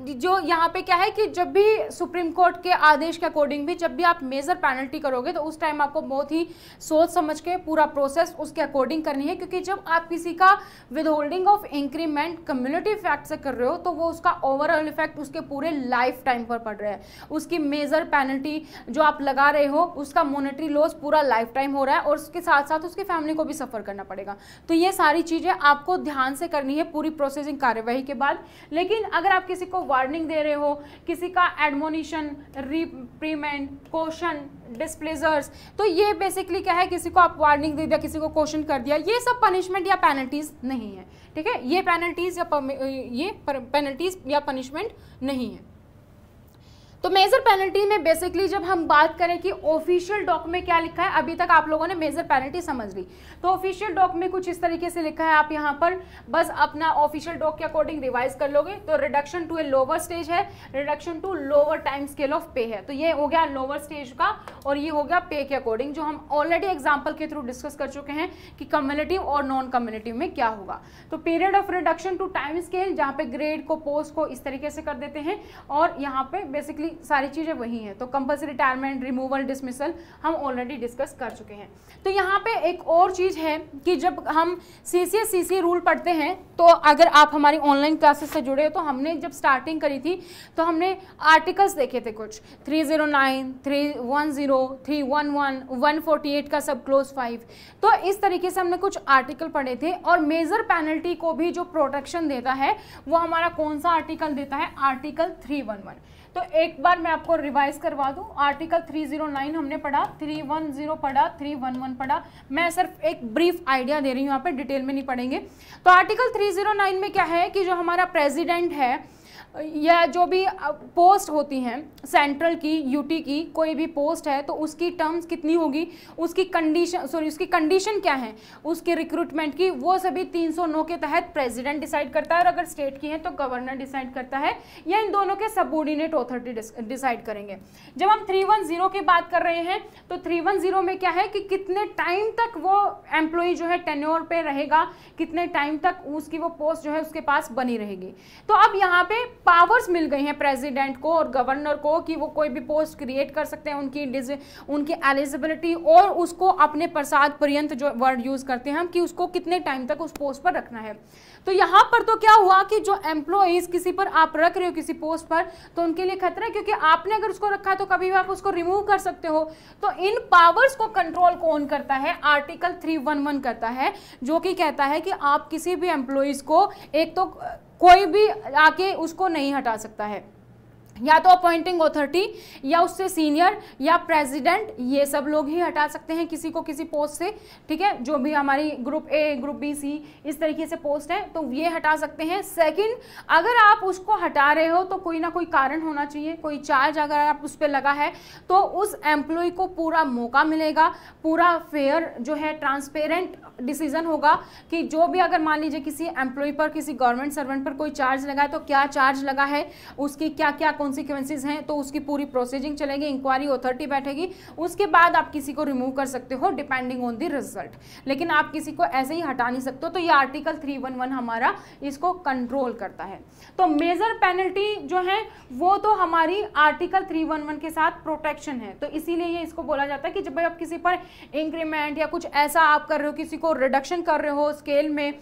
जो यहाँ पे क्या है कि जब भी supreme court के आदेश के अकॉर्डिंग भी जब भी आप मेजर पेनल्टी करोगे तो उस टाइम आपको बहुत ही सोच समझ के पूरा प्रोसेस उसके अकॉर्डिंग करनी है क्योंकि जब आप किसी का withholding of increment community fact से कर रहे हो तो वो उसका ओवरऑल इफेक्ट उसके पूरे लाइफ टाइम पर पड़ रहा है उसकी मेजर पेनल्टी जो आप लगा रहे हो उसका मोनिट्री लॉस पूरा लाइफ टाइम हो रहा है और उसके साथ साथ उसकी फैमिली को भी सफ़र करना पड़ेगा तो ये सारी चीज़ें आपको ध्यान से करनी है पूरी प्रोसेसिंग कार्यवाही के बाद लेकिन अगर आप किसी को वार्निंग दे रहे हो किसी का एडमोनिशन रिप्रीमेंट क्वेश्चन डिस्प्लेजर्स तो ये बेसिकली क्या है किसी को आप वार्निंग दे दिया किसी को क्वेश्चन कर दिया ये सब पनिशमेंट या पेनल्टीज नहीं है ठीक है ये पेनल्टीज या ये पेनल्टीज या पनिशमेंट नहीं है तो मेजर पेनल्टी में बेसिकली जब हम बात करें कि ऑफिशियल डॉक में क्या लिखा है अभी तक आप लोगों ने मेजर पेनल्टी समझ ली तो ऑफिशियल डॉक में कुछ इस तरीके से लिखा है आप यहाँ पर बस अपना ऑफिशियल डॉक के अकॉर्डिंग रिवाइज कर लोगे तो reduction to a lower stage है reduction to lower time scale of pay है तो ये हो गया लोअर स्टेज का और ये हो गया पे के अकॉर्डिंग जो हम ऑलरेडी एग्जाम्पल के थ्रू डिस्कस कर चुके हैं कि कम्युनिटिव और नॉन कम्युनिटिव में क्या होगा तो period of reduction to time scale जहाँ पे ग्रेड को पोस्ट को इस तरीके से कर देते हैं और यहाँ पे बेसिकली सारी चीज़ें वही हैं तो कंपल्सरी रिटायरमेंट रिमूवल डिसमिसल हम ऑलरेडी डिस्कस कर चुके हैं तो यहाँ पे एक और चीज़ है कि जब हम सी सी एस सी सी रूल पढ़ते हैं तो अगर आप हमारी ऑनलाइन क्लासेस से जुड़े हो तो हमने जब स्टार्टिंग करी थी तो हमने आर्टिकल्स देखे थे कुछ three zero nine three one zero three one one one forty eight का सब क्लोज फाइव तो इस तरीके से हमने कुछ आर्टिकल पढ़े थे और मेजर पेनल्टी को भी जो प्रोटेक्शन देता है वो हमारा कौन सा आर्टिकल देता है आर्टिकल थ्री वन वन तो एक बार मैं आपको रिवाइज करवा दूं आर्टिकल 309 हमने पढ़ा 310 पढ़ा 311 पढ़ा मैं सिर्फ एक ब्रीफ आइडिया दे रही हूँ यहाँ पे डिटेल में नहीं पढ़ेंगे तो आर्टिकल 309 में क्या है कि जो हमारा प्रेसिडेंट है या जो भी पोस्ट होती हैं सेंट्रल की यूटी की कोई भी पोस्ट है तो उसकी टर्म्स कितनी होगी उसकी कंडीशन सॉरी उसकी कंडीशन क्या है उसके रिक्रूटमेंट की वो सभी 309 के तहत प्रेसिडेंट डिसाइड करता है और अगर स्टेट की है तो गवर्नर डिसाइड करता है या इन दोनों के सबोर्डिनेट ऑथोरिटी डिसाइड करेंगे जब हम थ्री की बात कर रहे हैं तो 310 में क्या है कि कितने टाइम तक वो एम्प्लॉय जो है टेन्योर पर रहेगा कितने टाइम तक उसकी वो पोस्ट जो है उसके पास बनी रहेगी तो अब यहाँ पर पावर्स मिल गई हैं प्रेसिडेंट को और गवर्नर को कि वो कोई भी पोस्ट क्रिएट कर सकते हैं उनकी उनकी एलिजिबिलिटी और उसको अपने प्रसाद पर्यंत जो वर्ड यूज़ करते हैं हम कि उसको कितने टाइम तक उस पोस्ट पर रखना है तो यहाँ पर तो क्या हुआ कि जो एम्प्लॉयज़ किसी पर आप रख रहे हो किसी पोस्ट पर तो उनके लिए खतरा है क्योंकि आपने अगर उसको रखा है तो कभी भी आप उसको रिमूव कर सकते हो तो इन पावर्स को कंट्रोल कौन करता है आर्टिकल 311 करता है जो कि कहता है कि आप किसी भी एम्प्लॉयज़ को एक तो कोई भी आके उसको नहीं हटा सकता है या तो अपॉइंटिंग अथॉरिटी या उससे सीनियर या प्रेसिडेंट ये सब लोग ही हटा सकते हैं किसी को किसी पोस्ट से ठीक है जो भी हमारी group A group B C इस तरीके से पोस्ट है तो ये हटा सकते हैं सेकंड अगर आप उसको हटा रहे हो तो कोई ना कोई कारण होना चाहिए कोई चार्ज अगर आप उस पर लगा है तो उस एम्प्लॉय को पूरा मौका मिलेगा पूरा फेयर जो है ट्रांसपेरेंट डिसीजन होगा कि जो भी अगर मान लीजिए किसी एम्प्लॉय पर किसी गवर्नमेंट सर्वेंट पर कोई चार्ज लगा है तो क्या चार्ज लगा है उसकी क्या क्या कॉन्सिक्वेंसेज हैं तो उसकी पूरी प्रोसीजिंग चलेगी इंक्वायरी अथॉरिटी बैठेगी उसके बाद आप किसी को रिमूव कर सकते हो डिपेंडिंग ऑन दी रिजल्ट लेकिन आप किसी को ऐसे ही हटा नहीं सकते तो ये आर्टिकल थ्री हमारा इसको कंट्रोल करता है तो मेजर पेनल्टी जो है वो तो हमारी आर्टिकल थ्री के साथ प्रोटेक्शन है तो इसीलिए ये इसको बोला जाता है कि जब आप किसी पर इंक्रीमेंट या कुछ ऐसा आप कर रहे हो किसी को रिडक्शन कर रहे हो स्केल में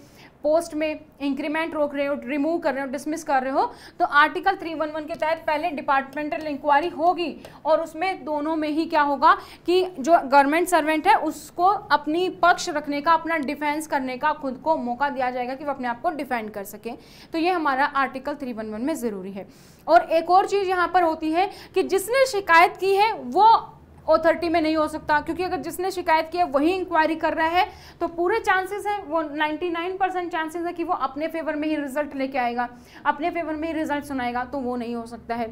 पोस्ट में इंक्रीमेंट रोक रहे हो रिमूव कर रहे हो डिसमिस कर रहे हो तो आर्टिकल 311 के तहत पहले डिपार्टमेंटल इंक्वायरी होगी और उसमें दोनों में ही क्या होगा कि जो गवर्नमेंट सर्वेंट है उसको अपनी पक्ष रखने का अपना डिफेंस करने का खुद को मौका दिया जाएगा कि वो अपने आप को डिफेंड कर सकें तो ये हमारा आर्टिकल थ्री में ज़रूरी है और एक और चीज़ यहाँ पर होती है कि जिसने शिकायत की है वो थर्टी में नहीं हो सकता क्योंकि अगर जिसने शिकायत की है वही इंक्वायरी कर रहा है तो पूरे चांसेस हैं वो 99 परसेंट चांसेस है कि वो अपने फेवर में ही रिजल्ट लेके आएगा अपने फेवर में ही रिजल्ट सुनाएगा तो वो नहीं हो सकता है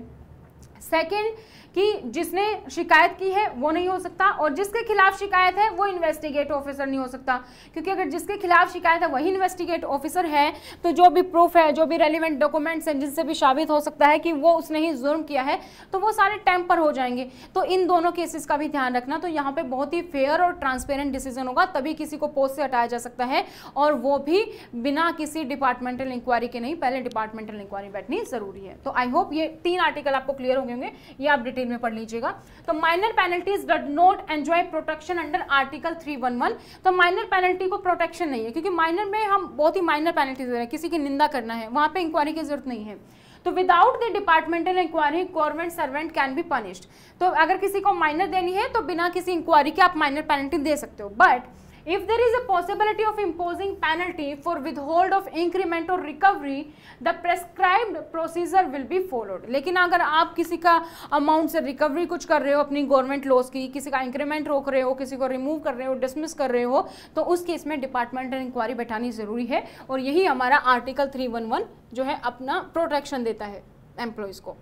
सेकंड कि जिसने शिकायत की है वो नहीं हो सकता और जिसके खिलाफ शिकायत है वो इन्वेस्टिगेट ऑफिसर नहीं हो सकता क्योंकि अगर जिसके खिलाफ शिकायत है वही इन्वेस्टिगेट ऑफिसर है तो जो भी प्रूफ है जो भी रेलिवेंट डॉक्यूमेंट्स हैं जिनसे भी साबित हो सकता है कि वो उसने ही जुर्म किया है तो वो सारे टेम्पर हो जाएंगे तो इन दोनों केसेस का भी ध्यान रखना तो यहाँ पर बहुत ही फेयर और ट्रांसपेरेंट डिसीजन होगा तभी किसी को पोस्ट से हटाया जा सकता है और वो भी बिना किसी डिपार्टमेंटल इंक्वायरी के नहीं पहले डिपार्टमेंटल इंक्वायरी बैठनी जरूरी है तो आई होप ये तीन आर्टिकल आपको क्लियर होंगे करने होंगे ये आप डिटेल में पढ़ लीजिएगा तो minor penalties do not enjoy protection under article 311 तो माइनर पेनल्टी को प्रोटेक्शन नहीं है क्योंकि माइनर में हम बहुत ही माइनर पेनल्टीज दे रहे हैं किसी की निंदा करना है वहाँ पर इंक्वायरी की जरूरत नहीं है तो without the departmental inquiry government servant can be punished तो अगर किसी को माइनर देनी है तो बिना किसी इंक्वायरी के आप माइनर पेनल्टी दे सकते हो but If there is a possibility of imposing penalty for withhold of increment or recovery, the prescribed procedure will be followed. लेकिन अगर आप किसी का अमाउंट से रिकवरी कुछ कर रहे हो अपनी गवर्नमेंट लॉस की किसी का इंक्रीमेंट रोक रहे हो किसी को रिमूव कर रहे हो डिसमिस कर रहे हो तो उस केस में डिपार्टमेंटल इंक्वायरी बैठानी ज़रूरी है और यही हमारा आर्टिकल 311 जो है अपना प्रोटेक्शन देता है एम्प्लॉयज़ को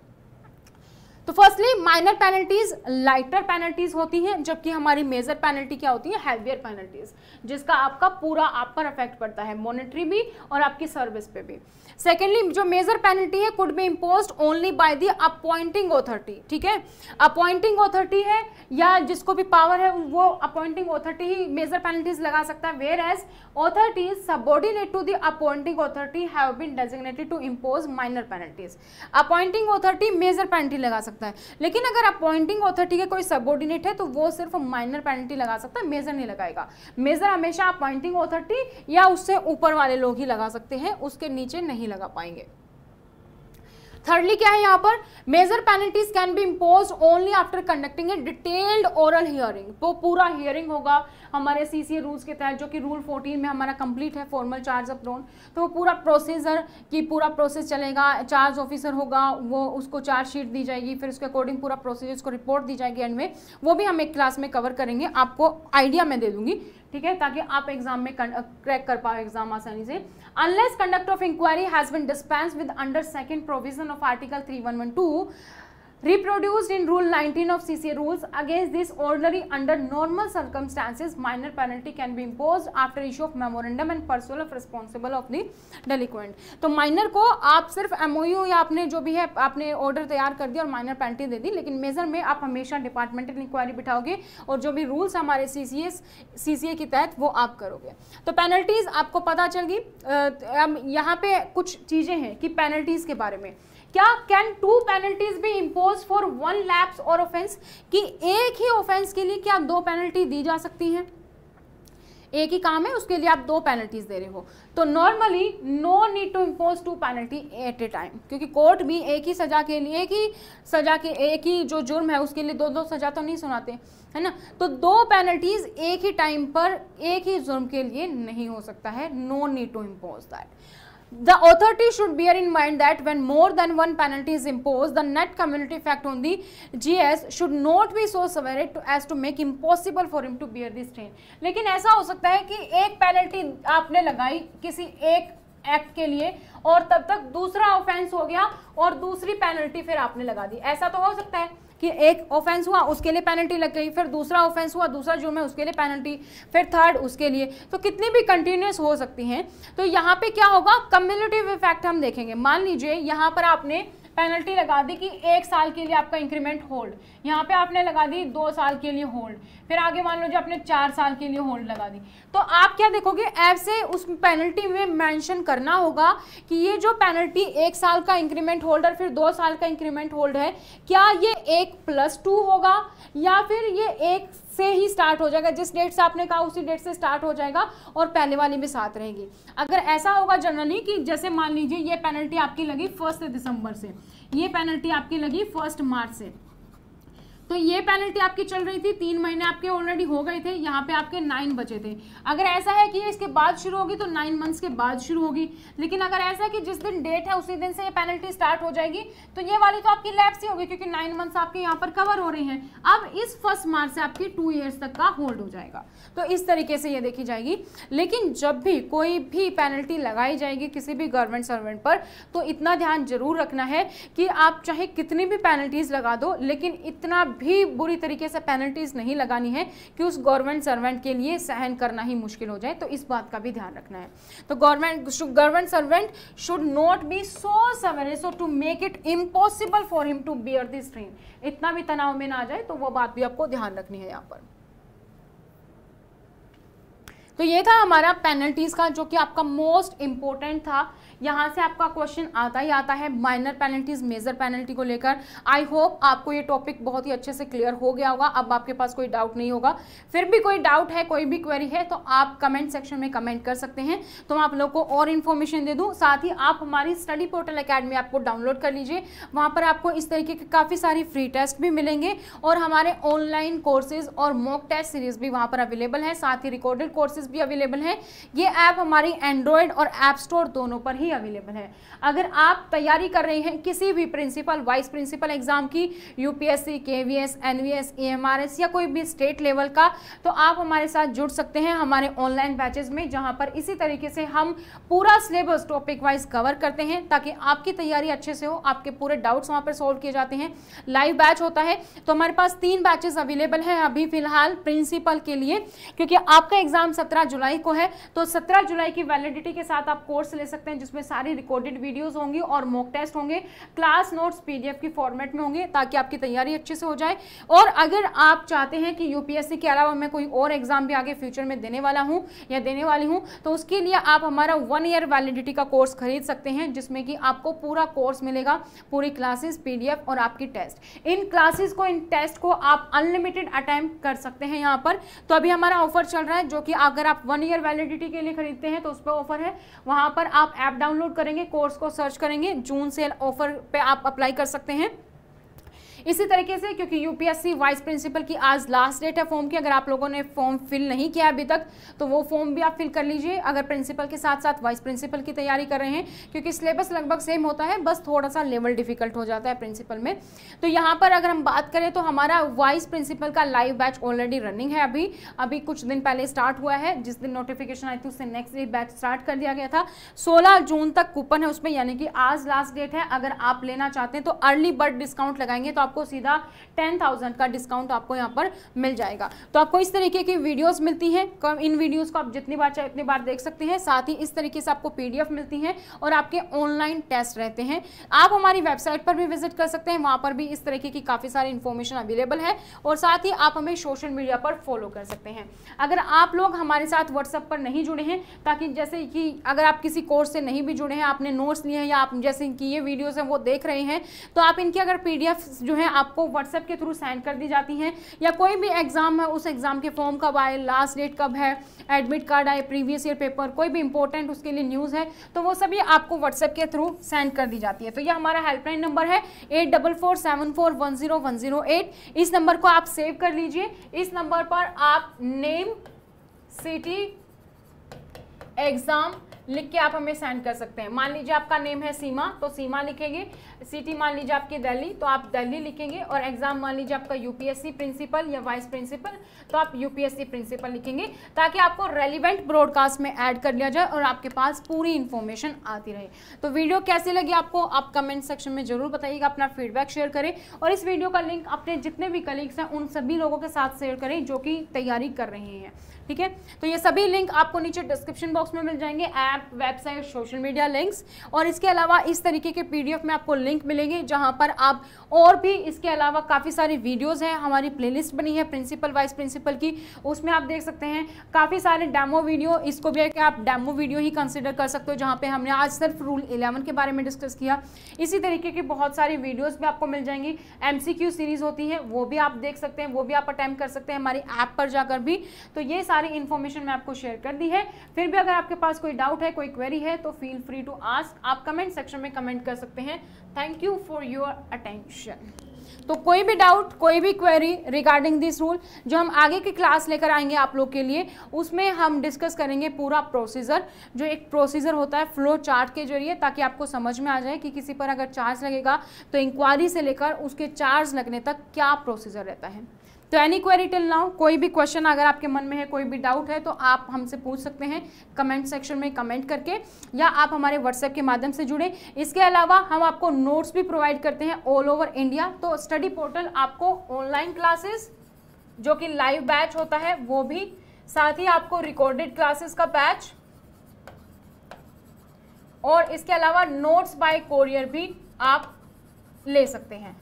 तो firstly minor penalties lighter penalties होती हैं जबकि हमारी मेजर पेनल्टी क्या होती है हैवियर पेनल्टीज जिसका आपका पूरा आप पर अफेक्ट पड़ता है मॉनेटरी भी और आपकी सर्विस पे भी सेकेंडली जो मेजर पेनल्टी है could be impose only by the appointing authority ठीक है अपॉइंटिंग ऑथॉरिटी है या जिसको भी पावर है वो अपॉइंटिंग ऑथॉरिटी ही मेजर पेनल्टीज लगा सकता है whereas authorities subordinate to the appointing authority have been designated to impose minor penalties appointing authority major penalty लगा सकता सकता है लेकिन अगर अपॉइंटिंग ऑथोरिटी के कोई सबोर्डिनेट है तो वो सिर्फ माइनर पेनल्टी लगा सकता है मेजर नहीं लगाएगा मेजर हमेशा अपॉइंटिंग ऑथोरिटी या उससे ऊपर वाले लोग ही लगा सकते हैं उसके नीचे नहीं लगा पाएंगे थर्डली क्या है यहाँ पर major penalties can be impose only after conducting a detailed oral hearing तो पूरा हियरिंग होगा हमारे सी सी रूल्स के तहत जो कि रूल फोर्टीन में हमारा कंप्लीट है फॉर्मल चार्ज ऑफ लोन तो पूरा प्रोसीजर की पूरा प्रोसेस चलेगा चार्ज ऑफिसर होगा वो उसको चार्ज शीट दी जाएगी फिर उसके अकॉर्डिंग पूरा प्रोसीजर उसको रिपोर्ट दी जाएगी एंड में वो भी हम एक क्लास में कवर करेंगे आपको आइडिया मैं दे दूंगी ठीक है ताकि आप एग्जाम में क्रैक कर पाओ एग्जाम आसानी से unless conduct of inquiry has been dispensed with under second provision of article 3112 reproduced in rule 19 of cca rules against this ordinary under normal circumstances minor penalty can be imposed after issue of memorandum and personal of responsible of the delinquent तो minor को आप सिर्फ mou या आपने जो भी है आपने order तैयार कर दिया और minor penalty दे दी लेकिन मेजर में आप हमेशा departmental inquiry बिठाओगे और जो भी rules हमारे सीसीएस cca के तहत वो आप करोगे तो पेनल्टीज आपको पता चल गई यहाँ पे कुछ चीज़ें हैं कि पेनल्टीज के बारे में क्या कैन टू पेनल्टीज भी impose for one lapse or offence कि एक ही ऑफेंस के लिए क्या दो पेनल्टी दी जा सकती हैं एक ही काम है उसके लिए आप दो पेनल्टीज दे रहे हो तो normally no need to impose two penalty at a time क्योंकि कोर्ट भी एक ही सजा के लिए एक ही सजा के एक ही जो जुर्म है उसके लिए दो दो सजा तो नहीं सुनाते है ना तो दो पेनल्टीज एक ही टाइम पर एक ही जुर्म के लिए नहीं हो सकता है no need to impose that The authority should bear in mind that when more than one penalty is imposed, the net community effect on the GS should not be so severe to, as to make impossible for him to bear the strain. lekin aisa ho sakta hai ki ek penalty aapne lagayi kisi ek act के लिए और तब तक दूसरा offence हो गया और दूसरी पेनल्टी फिर आपने लगा दी ऐसा तो हो सकता है कि एक ऑफेंस हुआ उसके लिए पेनल्टी लग गई फिर दूसरा ऑफेंस हुआ दूसरा जुर्म है उसके लिए पेनल्टी फिर थर्ड उसके लिए तो कितनी भी कंटिन्यूस हो सकती हैं तो यहाँ पे क्या होगा कम्युनिटिव इफेक्ट हम देखेंगे मान लीजिए यहाँ पर आपने पेनल्टी लगा दी कि एक साल के लिए आपका इंक्रीमेंट होल्ड यहाँ पे आपने लगा दी दो साल के लिए होल्ड फिर आगे मान लो जो आपने चार साल के लिए होल्ड लगा दी तो आप क्या देखोगे ऐप से उस पेनल्टी में मेंशन करना होगा कि ये जो पेनल्टी एक साल का इंक्रीमेंट होल्ड और फिर दो साल का इंक्रीमेंट होल्ड है क्या ये एक प्लस टू होगा या फिर ये एक से ही स्टार्ट हो जाएगा जिस डेट से आपने कहा उसी डेट से स्टार्ट हो जाएगा और पहले वाली भी साथ रहेगी अगर ऐसा होगा जनरली कि जैसे मान लीजिए ये पेनल्टी आपकी लगी फर्स्ट दिसंबर से ये पेनल्टी आपकी लगी फर्स्ट मार्च से तो ये पेनल्टी आपकी चल रही थी तीन महीने आपके ऑलरेडी हो गए थे यहाँ पे आपके नाइन बचे थे अगर ऐसा है कि ये इसके बाद शुरू होगी तो नाइन मंथ्स के बाद शुरू होगी लेकिन अगर ऐसा है कि जिस दिन डेट है उसी दिन से ये पेनल्टी स्टार्ट हो जाएगी तो ये वाली तो आपकी लैब ही होगी क्योंकि नाइन मंथ्स आपके यहाँ पर कवर हो रहे हैं अब इस फर्स्ट मार्च से आपकी टू ईयर्स तक का होल्ड हो जाएगा तो इस तरीके से ये देखी जाएगी लेकिन जब भी कोई भी पेनल्टी लगाई जाएगी किसी भी गवर्नमेंट सर्वेंट पर तो इतना ध्यान जरूर रखना है कि आप चाहे कितनी भी पेनल्टीज लगा दो लेकिन इतना भी बुरी तरीके से पेनल्टीज़ नहीं लगानी है कि उस गवर्नमेंट सर्वेंट के लिए सहन करना ही मुश्किल हो जाए तो इस बात का भी ध्यान रखना है तो government government servant should not be so severe so to make it impossible for him to bear this train इतना भी तनाव में ना जाए तो वो बात भी आपको ध्यान रखनी है यहाँ पर तो ये था हमारा पेनल्टीज़ का जो कि आपका मोस्ट इंपॉर्टेंट था यहाँ से आपका क्वेश्चन आता ही आता है माइनर पेनल्टीज मेजर पेनल्टी को लेकर आई होप आपको ये टॉपिक बहुत ही अच्छे से क्लियर हो गया होगा अब आपके पास कोई डाउट नहीं होगा फिर भी कोई डाउट है कोई भी क्वेरी है तो आप कमेंट सेक्शन में कमेंट कर सकते हैं तो मैं आप लोग को और इन्फॉर्मेशन दे दूँ साथ ही आप हमारी स्टडी पोर्टल अकेडमी आपको डाउनलोड कर लीजिए वहाँ पर आपको इस तरीके के काफ़ी सारी फ्री टेस्ट भी मिलेंगे और हमारे ऑनलाइन कोर्सेज और मॉक टेस्ट सीरीज भी वहाँ पर अवेलेबल है साथ ही रिकॉर्डेड कोर्सेज भी अवेलेबल हैं ये ऐप हमारी एंड्रॉयड और ऐप स्टोर दोनों पर ही भी अवेलेबल है अगर आप तैयारी कर रहे हैं किसी भी प्रिंसिपल वाइस प्रिंसिपल एग्जाम की यूपीएससी केवीएस एनवीएस एएमआरएस या कोई भी स्टेट लेवल का तो आप हमारे साथ जुड़ सकते हैं हमारे ऑनलाइन बैचेज में जहाँ पर इसी तरीके से हम पूरा सिलेबस टॉपिक वाइज कवर करते हैं ताकि आपकी तैयारी अच्छे से हो आपके पूरे डाउट्स वहाँ पर सोल्व किए जाते हैं लाइव बैच होता है तो हमारे पास तीन बैचेज अवेलेबल हैं अभी फिलहाल प्रिंसिपल के लिए क्योंकि आपका एग्जाम 17 जुलाई को है तो 17 जुलाई की वैलिडिटी के साथ आप कोर्स ले सकते हैं जिसमें उसमें सारी रिकॉर्डेड वीडियोज़ होंगी और मॉक टेस्ट होंगे क्लास नोट्स पीडीएफ की फॉर्मेट में होंगे ताकि आपकी तैयारी अच्छे से हो जाए और अगर आप चाहते हैं कि यूपीएससी के अलावा मैं कोई और एग्ज़ाम भी आगे फ्यूचर में देने वाला हूँ या देने वाली हूँ तो उसके लिए आप हमारा वन ईयर वैलिडिटी का कोर्स खरीद सकते हैं जिसमें कि आपको पूरा कोर्स मिलेगा पूरी क्लासेस पीडीएफ और आपकी टेस्ट इन क्लासेस को इन टेस्ट को आप अनलिमिटेड अटैम्प्ट कर सकते हैं यहाँ पर तो अभी हमारा ऑफर चल रहा है जो कि अगर आप वन ईयर वैलिडिटी के लिए खरीदते हैं तो उस पर ऑफर है वहाँ पर आप ऐप डाउन डाउनलोड करेंगे कोर्स को सर्च करेंगे जून सेल ऑफर पे आप अप्लाई कर सकते हैं इसी तरीके से क्योंकि यूपीएससी वाइस प्रिंसिपल की आज लास्ट डेट है फॉर्म की अगर आप लोगों ने फॉर्म फिल नहीं किया अभी तक तो वो फॉर्म भी आप फिल कर लीजिए अगर प्रिंसिपल के साथ साथ वाइस प्रिंसिपल की तैयारी कर रहे हैं क्योंकि सिलेबस लगभग सेम होता है बस थोड़ा सा लेवल डिफिकल्ट हो जाता है प्रिंसिपल में तो यहाँ पर अगर हम बात करें तो हमारा वाइस प्रिंसिपल का लाइव बैच ऑलरेडी रनिंग है अभी अभी कुछ दिन पहले स्टार्ट हुआ है जिस दिन नोटिफिकेशन आई थी उससे नेक्स्ट डे बैच स्टार्ट कर दिया गया था सोलह जून तक कूपन है उसमें यानी कि आज लास्ट डेट है अगर आप लेना चाहते हैं तो अर्ली बर्ड डिस्काउंट लगाएंगे तो आप आपको सीधा टेन थाउजेंड का डिस्काउंट आपको यहाँ पर मिल जाएगा तो आपको इस तरीके की वीडियोस मिलती हैं इन वीडियोस को आप जितनी बार चाहे उतनी बार देख सकते हैं साथ ही इस तरीके से आपको पीडीएफ मिलती है और आपके ऑनलाइन टेस्ट रहते हैं आप हमारी वेबसाइट पर भी विजिट कर सकते हैं वहाँ पर भी इस तरीके की काफ़ी सारी इन्फॉर्मेशन अवेलेबल है और साथ ही आप हमें सोशल मीडिया पर फॉलो कर सकते हैं अगर आप लोग हमारे साथ व्हाट्सअप पर नहीं जुड़े हैं ताकि जैसे कि अगर आप किसी कोर्स से नहीं भी जुड़े हैं आपने नोट्स लिए हैं या आप जैसे कि ये वीडियोस हैं वो देख रहे हैं तो आप इनकी अगर पीडीएफ जो है है आपको व्हाट्सएप के थ्रू सेंड कर दी जाती हैं या कोई भी एग्ज़ाम है उस एग्ज़ाम के फॉर्म कब आए लास्ट डेट कब है एडमिट कार्ड आए प्रीवियस ईयर पेपर कोई भी इंपॉर्टेंट उसके लिए न्यूज़ है तो वो सभी आपको व्हाट्सएप के थ्रू सेंड कर दी जाती है तो ये हमारा हेल्पलाइन नंबर है एट एट इस नंबर को आप सेव कर लीजिए इस नंबर पर आप नेम सिटी एग्ज़ाम लिख के आप हमें सेंड कर सकते हैं मान लीजिए आपका नेम है सीमा तो सीमा लिखेंगे सिटी मान लीजिए आपकी दिल्ली तो आप दिल्ली लिखेंगे और एग्जाम मान लीजिए आपका यूपीएससी प्रिंसिपल या वाइस प्रिंसिपल तो आप यूपीएससी प्रिंसिपल लिखेंगे ताकि आपको रेलिवेंट ब्रॉडकास्ट में ऐड कर लिया जाए और आपके पास पूरी इन्फॉर्मेशन आती रहे तो वीडियो कैसी लगी आपको आप कमेंट सेक्शन में जरूर बताइएगा अपना फीडबैक शेयर करें और इस वीडियो का लिंक अपने जितने भी कलीग्स हैं उन सभी लोगों के साथ शेयर करें जो कि तैयारी कर रहे हैं ठीक है तो ये सभी लिंक आपको नीचे डिस्क्रिप्शन बॉक्स में मिल जाएंगे app website social media links और इसके अलावा इस तरीके के पीडीएफ में आपको लिंक लिंक मिलेंगे जहां पर आप और भी इसके अलावा काफ़ी सारी वीडियोस हैं हमारी प्लेलिस्ट बनी है प्रिंसिपल वाइस प्रिंसिपल की उसमें आप देख सकते हैं काफ़ी सारे डेमो वीडियो इसको भी है कि आप डेमो वीडियो ही कंसिडर कर सकते हो जहाँ पर हमने आज सिर्फ रूल इलेवन के बारे में डिस्कस किया इसी तरीके की बहुत सारी वीडियोज़ भी आपको मिल जाएंगी एम सीरीज़ होती है वो भी आप देख सकते हैं वो भी आप अटैम्प कर सकते हैं हमारी ऐप पर जाकर भी तो ये सारी इन्फॉर्मेशन मैं आपको शेयर कर दी है फिर भी अगर आपके पास कोई डाउट है कोई क्वेरी है तो फील फ्री टू आस्क आप कमेंट सेक्शन में कमेंट कर सकते हैं thank you for your attention तो कोई भी डाउट कोई भी क्वेरी रिगार्डिंग दिस रूल जो हम आगे की क्लास लेकर आएंगे आप लोग के लिए उसमें हम डिस्कस करेंगे पूरा प्रोसीजर जो एक प्रोसीजर होता है फ्लो चार्ट के जरिए ताकि आपको समझ में आ जाए कि किसी पर अगर चार्ज लगेगा तो इंक्वायरी से लेकर उसके चार्ज लगने तक क्या प्रोसीजर रहता है तो एनी क्वेरी टिल नाउ कोई भी क्वेश्चन अगर आपके मन में है कोई भी डाउट है तो आप हमसे पूछ सकते हैं कमेंट सेक्शन में कमेंट करके या आप हमारे व्हाट्सएप के माध्यम से जुड़े इसके अलावा हम आपको नोट्स भी प्रोवाइड करते हैं ऑल ओवर इंडिया तो स्टडी पोर्टल आपको ऑनलाइन क्लासेस जो कि लाइव बैच होता है वो भी साथ ही आपको रिकॉर्डेड क्लासेस का बैच और इसके अलावा नोट्स बाय कोरियर भी आप ले सकते हैं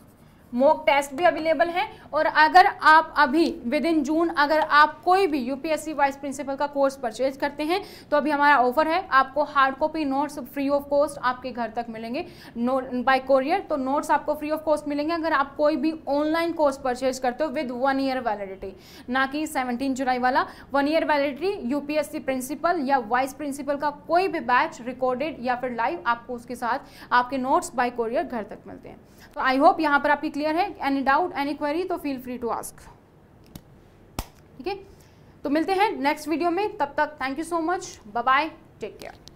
मॉक टेस्ट भी अवेलेबल हैं और अगर आप अभी विद इन जून अगर आप कोई भी यूपीएससी वाइस प्रिंसिपल का कोर्स परचेज करते हैं तो अभी हमारा ऑफर है आपको hard copy notes free of cost आपके घर तक मिलेंगे नो बाय कोरियर तो नोट्स आपको फ्री ऑफ कॉस्ट मिलेंगे अगर आप कोई भी ऑनलाइन कोर्स परचेज करते हो विद वन ईयर वैलिडिटी ना कि सेवनटीन जुलाई वाला one year validity UPSC principal या वाइस प्रिंसिपल का कोई भी बैच रिकॉर्डेड या फिर लाइव आपको उसके साथ आपके नोट्स बाई कोरियर घर तक मिलते हैं तो आई होप यहाँ पर आपकी क्लियर है एनी डाउट एनी क्वेरी तो फील फ्री टू आस्क ठीक है तो मिलते हैं नेक्स्ट वीडियो में तब तक thank you so much bye take care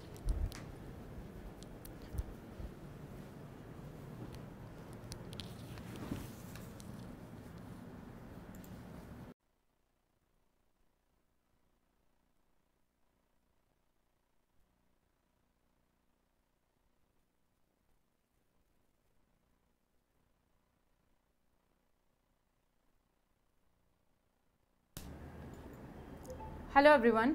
hello everyone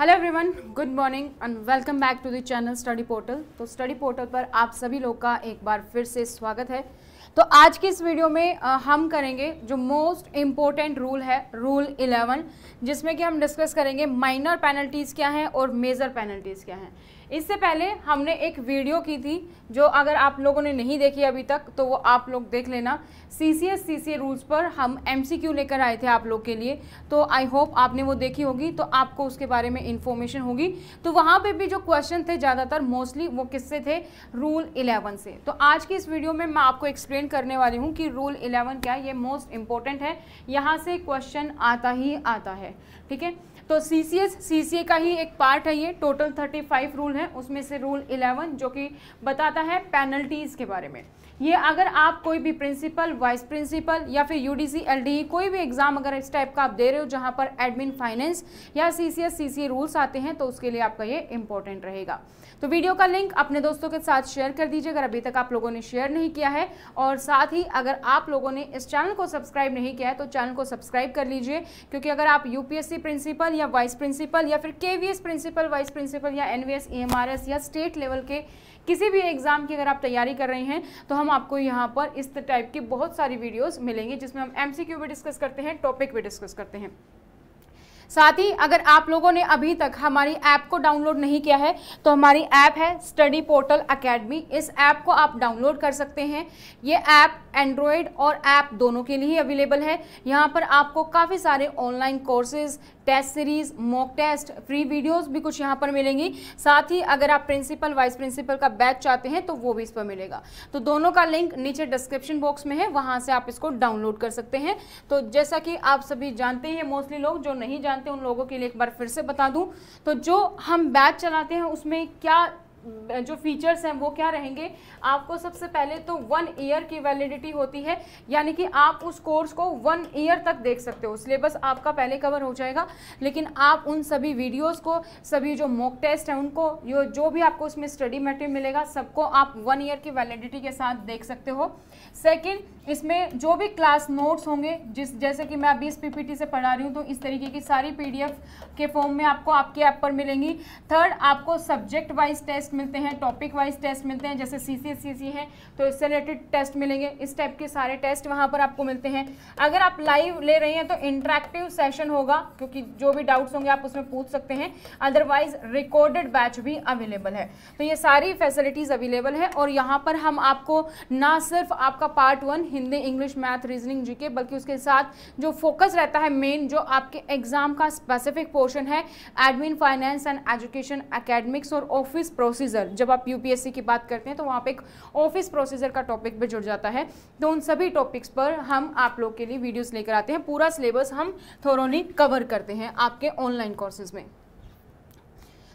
hello everyone good morning and welcome back to the channel study portal तो स्टडी पोर्टल पर आप सभी लोग का एक बार फिर से स्वागत है तो आज की इस वीडियो में हम करेंगे जो मोस्ट इम्पोर्टेंट रूल है रूल 11 जिसमें कि हम डिस्कस करेंगे माइनर पेनल्टीज़ क्या हैं और मेजर पेनल्टीज़ क्या हैं इससे पहले हमने एक वीडियो की थी जो अगर आप लोगों ने नहीं देखी अभी तक तो वो आप लोग देख लेना सी सी एस सी सी ए रूल्स पर हम एम सी क्यू लेकर आए थे आप लोग के लिए तो आई होप आपने वो देखी होगी तो आपको उसके बारे में इन्फॉर्मेशन होगी तो वहाँ पे भी जो क्वेश्चन थे ज़्यादातर मोस्टली वो किससे थे रूल इलेवन से तो आज की इस वीडियो में मैं आपको एक्सप्लेन करने वाली हूँ कि रूल इलेवन क्या है ये मोस्ट इम्पॉर्टेंट है यहाँ से क्वेश्चन आता ही आता है ठीक है तो सी सी एस सी सी ए का ही एक पार्ट है ये टोटल थर्टी फाइव रूल है उसमें से रूल इलेवन जो कि बताता है पेनल्टीज़ के बारे में ये अगर आप कोई भी प्रिंसिपल वाइस प्रिंसिपल या फिर यू डी e, कोई भी एग्ज़ाम अगर इस टाइप का आप दे रहे हो जहाँ पर एडमिन फाइनेंस या सी सी एस सी सी रूल्स आते हैं तो उसके लिए आपका ये इंपॉर्टेंट रहेगा तो वीडियो का लिंक अपने दोस्तों के साथ शेयर कर दीजिए अगर अभी तक आप लोगों ने शेयर नहीं किया है और साथ ही अगर आप लोगों ने इस चैनल को सब्सक्राइब नहीं किया है तो चैनल को सब्सक्राइब कर लीजिए क्योंकि अगर आप यूपीएससी प्रिंसिपल या वाइस प्रिंसिपल या फिर केवीएस प्रिंसिपल वाइस प्रिंसिपल या एनवीएस ईएमआरएस e या स्टेट लेवल के किसी भी एग्ज़ाम की अगर आप तैयारी कर रहे हैं तो हम आपको यहाँ पर इस टाइप की बहुत सारी वीडियोज़ मिलेंगी जिसमें हम एम भी डिस्कस करते हैं टॉपिक भी डिस्कस करते हैं साथ ही अगर आप लोगों ने अभी तक हमारी ऐप को डाउनलोड नहीं किया है तो हमारी ऐप है स्टडी पोर्टल अकेडमी इस ऐप को आप डाउनलोड कर सकते हैं ये ऐप एंड्रॉयड और ऐप दोनों के लिए ही अवेलेबल है यहाँ पर आपको काफ़ी सारे online courses test series mock test free videos भी कुछ यहाँ पर मिलेंगी साथ ही अगर आप प्रिंसिपल वाइस प्रिंसिपल का बैच चाहते हैं तो वो भी इस पर मिलेगा तो दोनों का लिंक नीचे डिस्क्रिप्शन बॉक्स में है वहाँ से आप इसको डाउनलोड कर सकते हैं तो जैसा कि आप सभी जानते हैं मोस्टली लोग जो नहीं जानते उन लोगों के लिए एक बार फिर से बता दूँ तो जो हम बैच चलाते हैं उसमें क्या जो फीचर्स हैं वो क्या रहेंगे आपको सबसे पहले तो वन ईयर की वैलिडिटी होती है यानी कि आप उस कोर्स को वन ईयर तक देख सकते हो सिलेबस आपका पहले कवर हो जाएगा लेकिन आप उन सभी वीडियोस को सभी जो मॉक टेस्ट हैं उनको यो जो भी आपको उसमें स्टडी मटेरियल मिलेगा सबको आप वन ईयर की वैलिडिटी के साथ देख सकते हो सेकेंड इसमें जो भी क्लास नोट्स होंगे जिस जैसे कि मैं अभी इस पी से पढ़ा रही हूँ तो इस तरीके की सारी पी के फॉर्म में आपको आपके ऐप पर मिलेंगी थर्ड आपको सब्जेक्ट वाइज टेस्ट टेस्ट मिलते हैं टॉपिक वाइज टेस्ट मिलते हैं जैसे सी सी सी सी हैं तो इससे रिलेटेड टेस्ट मिलेंगे इस टाइप के सारे टेस्ट वहाँ पर आपको मिलते हैं अगर आप लाइव ले रहे हैं तो इंटरेक्टिव सेशन होगा क्योंकि जो भी डाउट्स होंगे आप उसमें पूछ सकते हैं अदरवाइज रिकॉर्डेड बैच भी अवेलेबल है तो ये सारी फैसिलिटीज़ अवेलेबल है और यहाँ पर हम आपको ना सिर्फ आपका part one Hindi English math reasoning जी बल्कि उसके साथ जो फोकस रहता है मेन जो आपके एग्ज़ाम का स्पेसिफिक पोर्शन है admin finance and education academics और ऑफिस प्रोसीजर प्रोसीजर जब आप यूपीएससी की बात करते हैं तो वहाँ पे एक ऑफिस प्रोसीजर का टॉपिक भी जुड़ जाता है तो उन सभी टॉपिक्स पर हम आप लोग के लिए वीडियोज़ लेकर आते हैं पूरा सिलेबस हम थोरोली कवर करते हैं आपके ऑनलाइन कोर्सेज में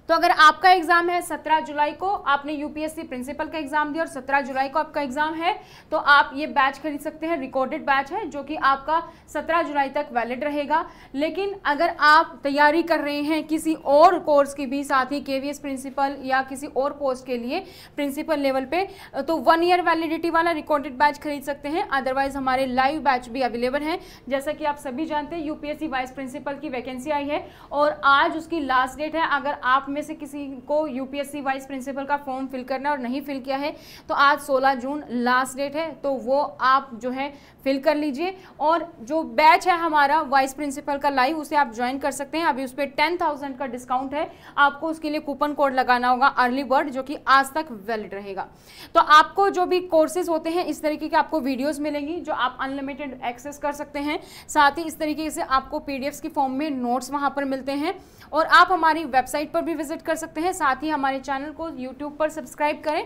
तो अगर आपका एग्जाम है सत्रह जुलाई को आपने यूपीएससी प्रिंसिपल का एग्जाम दिया और सत्रह जुलाई को आपका एग्जाम है तो आप ये बैच खरीद सकते हैं रिकॉर्डेड बैच है जो कि आपका सत्रह जुलाई तक वैलिड रहेगा लेकिन अगर आप तैयारी कर रहे हैं किसी और कोर्स की भी साथ ही के प्रिंसिपल या किसी और पोस्ट के लिए प्रिंसिपल लेवल पर तो वन ईयर वैलिडिटी वाला रिकॉर्डेड बैच खरीद सकते हैं अदरवाइज हमारे लाइव बैच भी अवेलेबल हैं जैसा कि आप सभी जानते हैं यूपीएससी वाइस प्रिंसिपल की वैकेंसी आई है और आज उसकी लास्ट डेट है अगर आप में में से किसी को यूपीएससी वाइस प्रिंसिपल का फॉर्म फिल करना है और नहीं फिल किया है तो आज 16 जून लास्ट डेट है तो वो आप जो है फिल कर लीजिए और जो बैच है हमारा वाइस प्रिंसिपल का लाइव उसे आप ज्वाइन कर सकते हैं अभी उस पर टेन का डिस्काउंट है आपको उसके लिए कूपन कोड लगाना होगा अर्ली बर्ड जो कि आज तक वैलिड रहेगा तो आपको जो भी कोर्सेज होते हैं इस तरीके के आपको वीडियोज मिलेंगी जो आप अनलिमिटेड एक्सेस कर सकते हैं साथ ही इस तरीके से आपको पीडीएफ्स की फॉर्म में नोट्स वहां पर मिलते हैं और आप हमारी वेबसाइट पर भी विजिट विजिट कर सकते हैं साथ ही हमारे चैनल को यूट्यूब पर सब्सक्राइब करें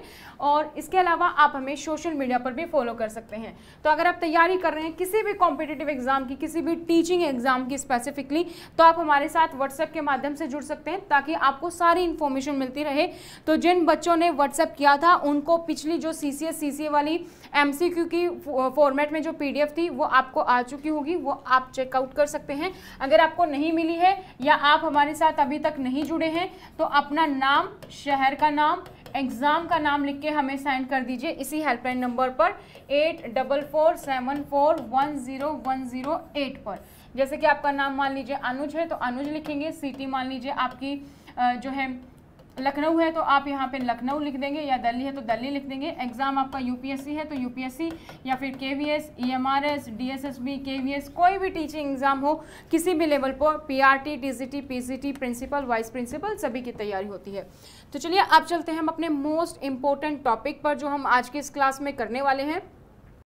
और इसके अलावा आप हमें सोशल मीडिया पर भी फॉलो कर सकते हैं तो अगर आप तैयारी कर रहे हैं किसी भी कॉम्पिटेटिव एग्ज़ाम की किसी भी टीचिंग एग्ज़ाम की स्पेसिफिकली तो आप हमारे साथ व्हाट्सएप के माध्यम से जुड़ सकते हैं ताकि आपको सारी इन्फॉर्मेशन मिलती रहे तो जिन बच्चों ने व्हाट्सएप किया था उनको पिछली जो सी सी वाली एमसीक्यू की फॉर्मेट uh, में जो पीडीएफ थी वो आपको आ चुकी होगी वो आप चेकआउट कर सकते हैं अगर आपको नहीं मिली है या आप हमारे साथ अभी तक नहीं जुड़े हैं तो अपना नाम शहर का नाम एग्ज़ाम का नाम लिख के हमें सेंड कर दीजिए इसी हेल्पलाइन नंबर पर eight double four seven four one zero one zero eight पर जैसे कि आपका नाम मान लीजिए अनुज है तो अनुज लिखेंगे सिटी मान लीजिए आपकी uh, जो है लखनऊ है तो आप यहाँ पे लखनऊ लिख देंगे या दिल्ली है तो दिल्ली लिख देंगे एग्ज़ाम आपका यूपीएससी है तो यूपीएससी या फिर केवीएस ईएमआरएस डीएसएसबी केवीएस कोई भी टीचिंग एग्ज़ाम हो किसी भी लेवल पर PRT DGT PCT principal vice principal सभी की तैयारी होती है तो चलिए आप चलते हैं हम अपने मोस्ट इम्पोर्टेंट टॉपिक पर जो हम आज की इस क्लास में करने वाले हैं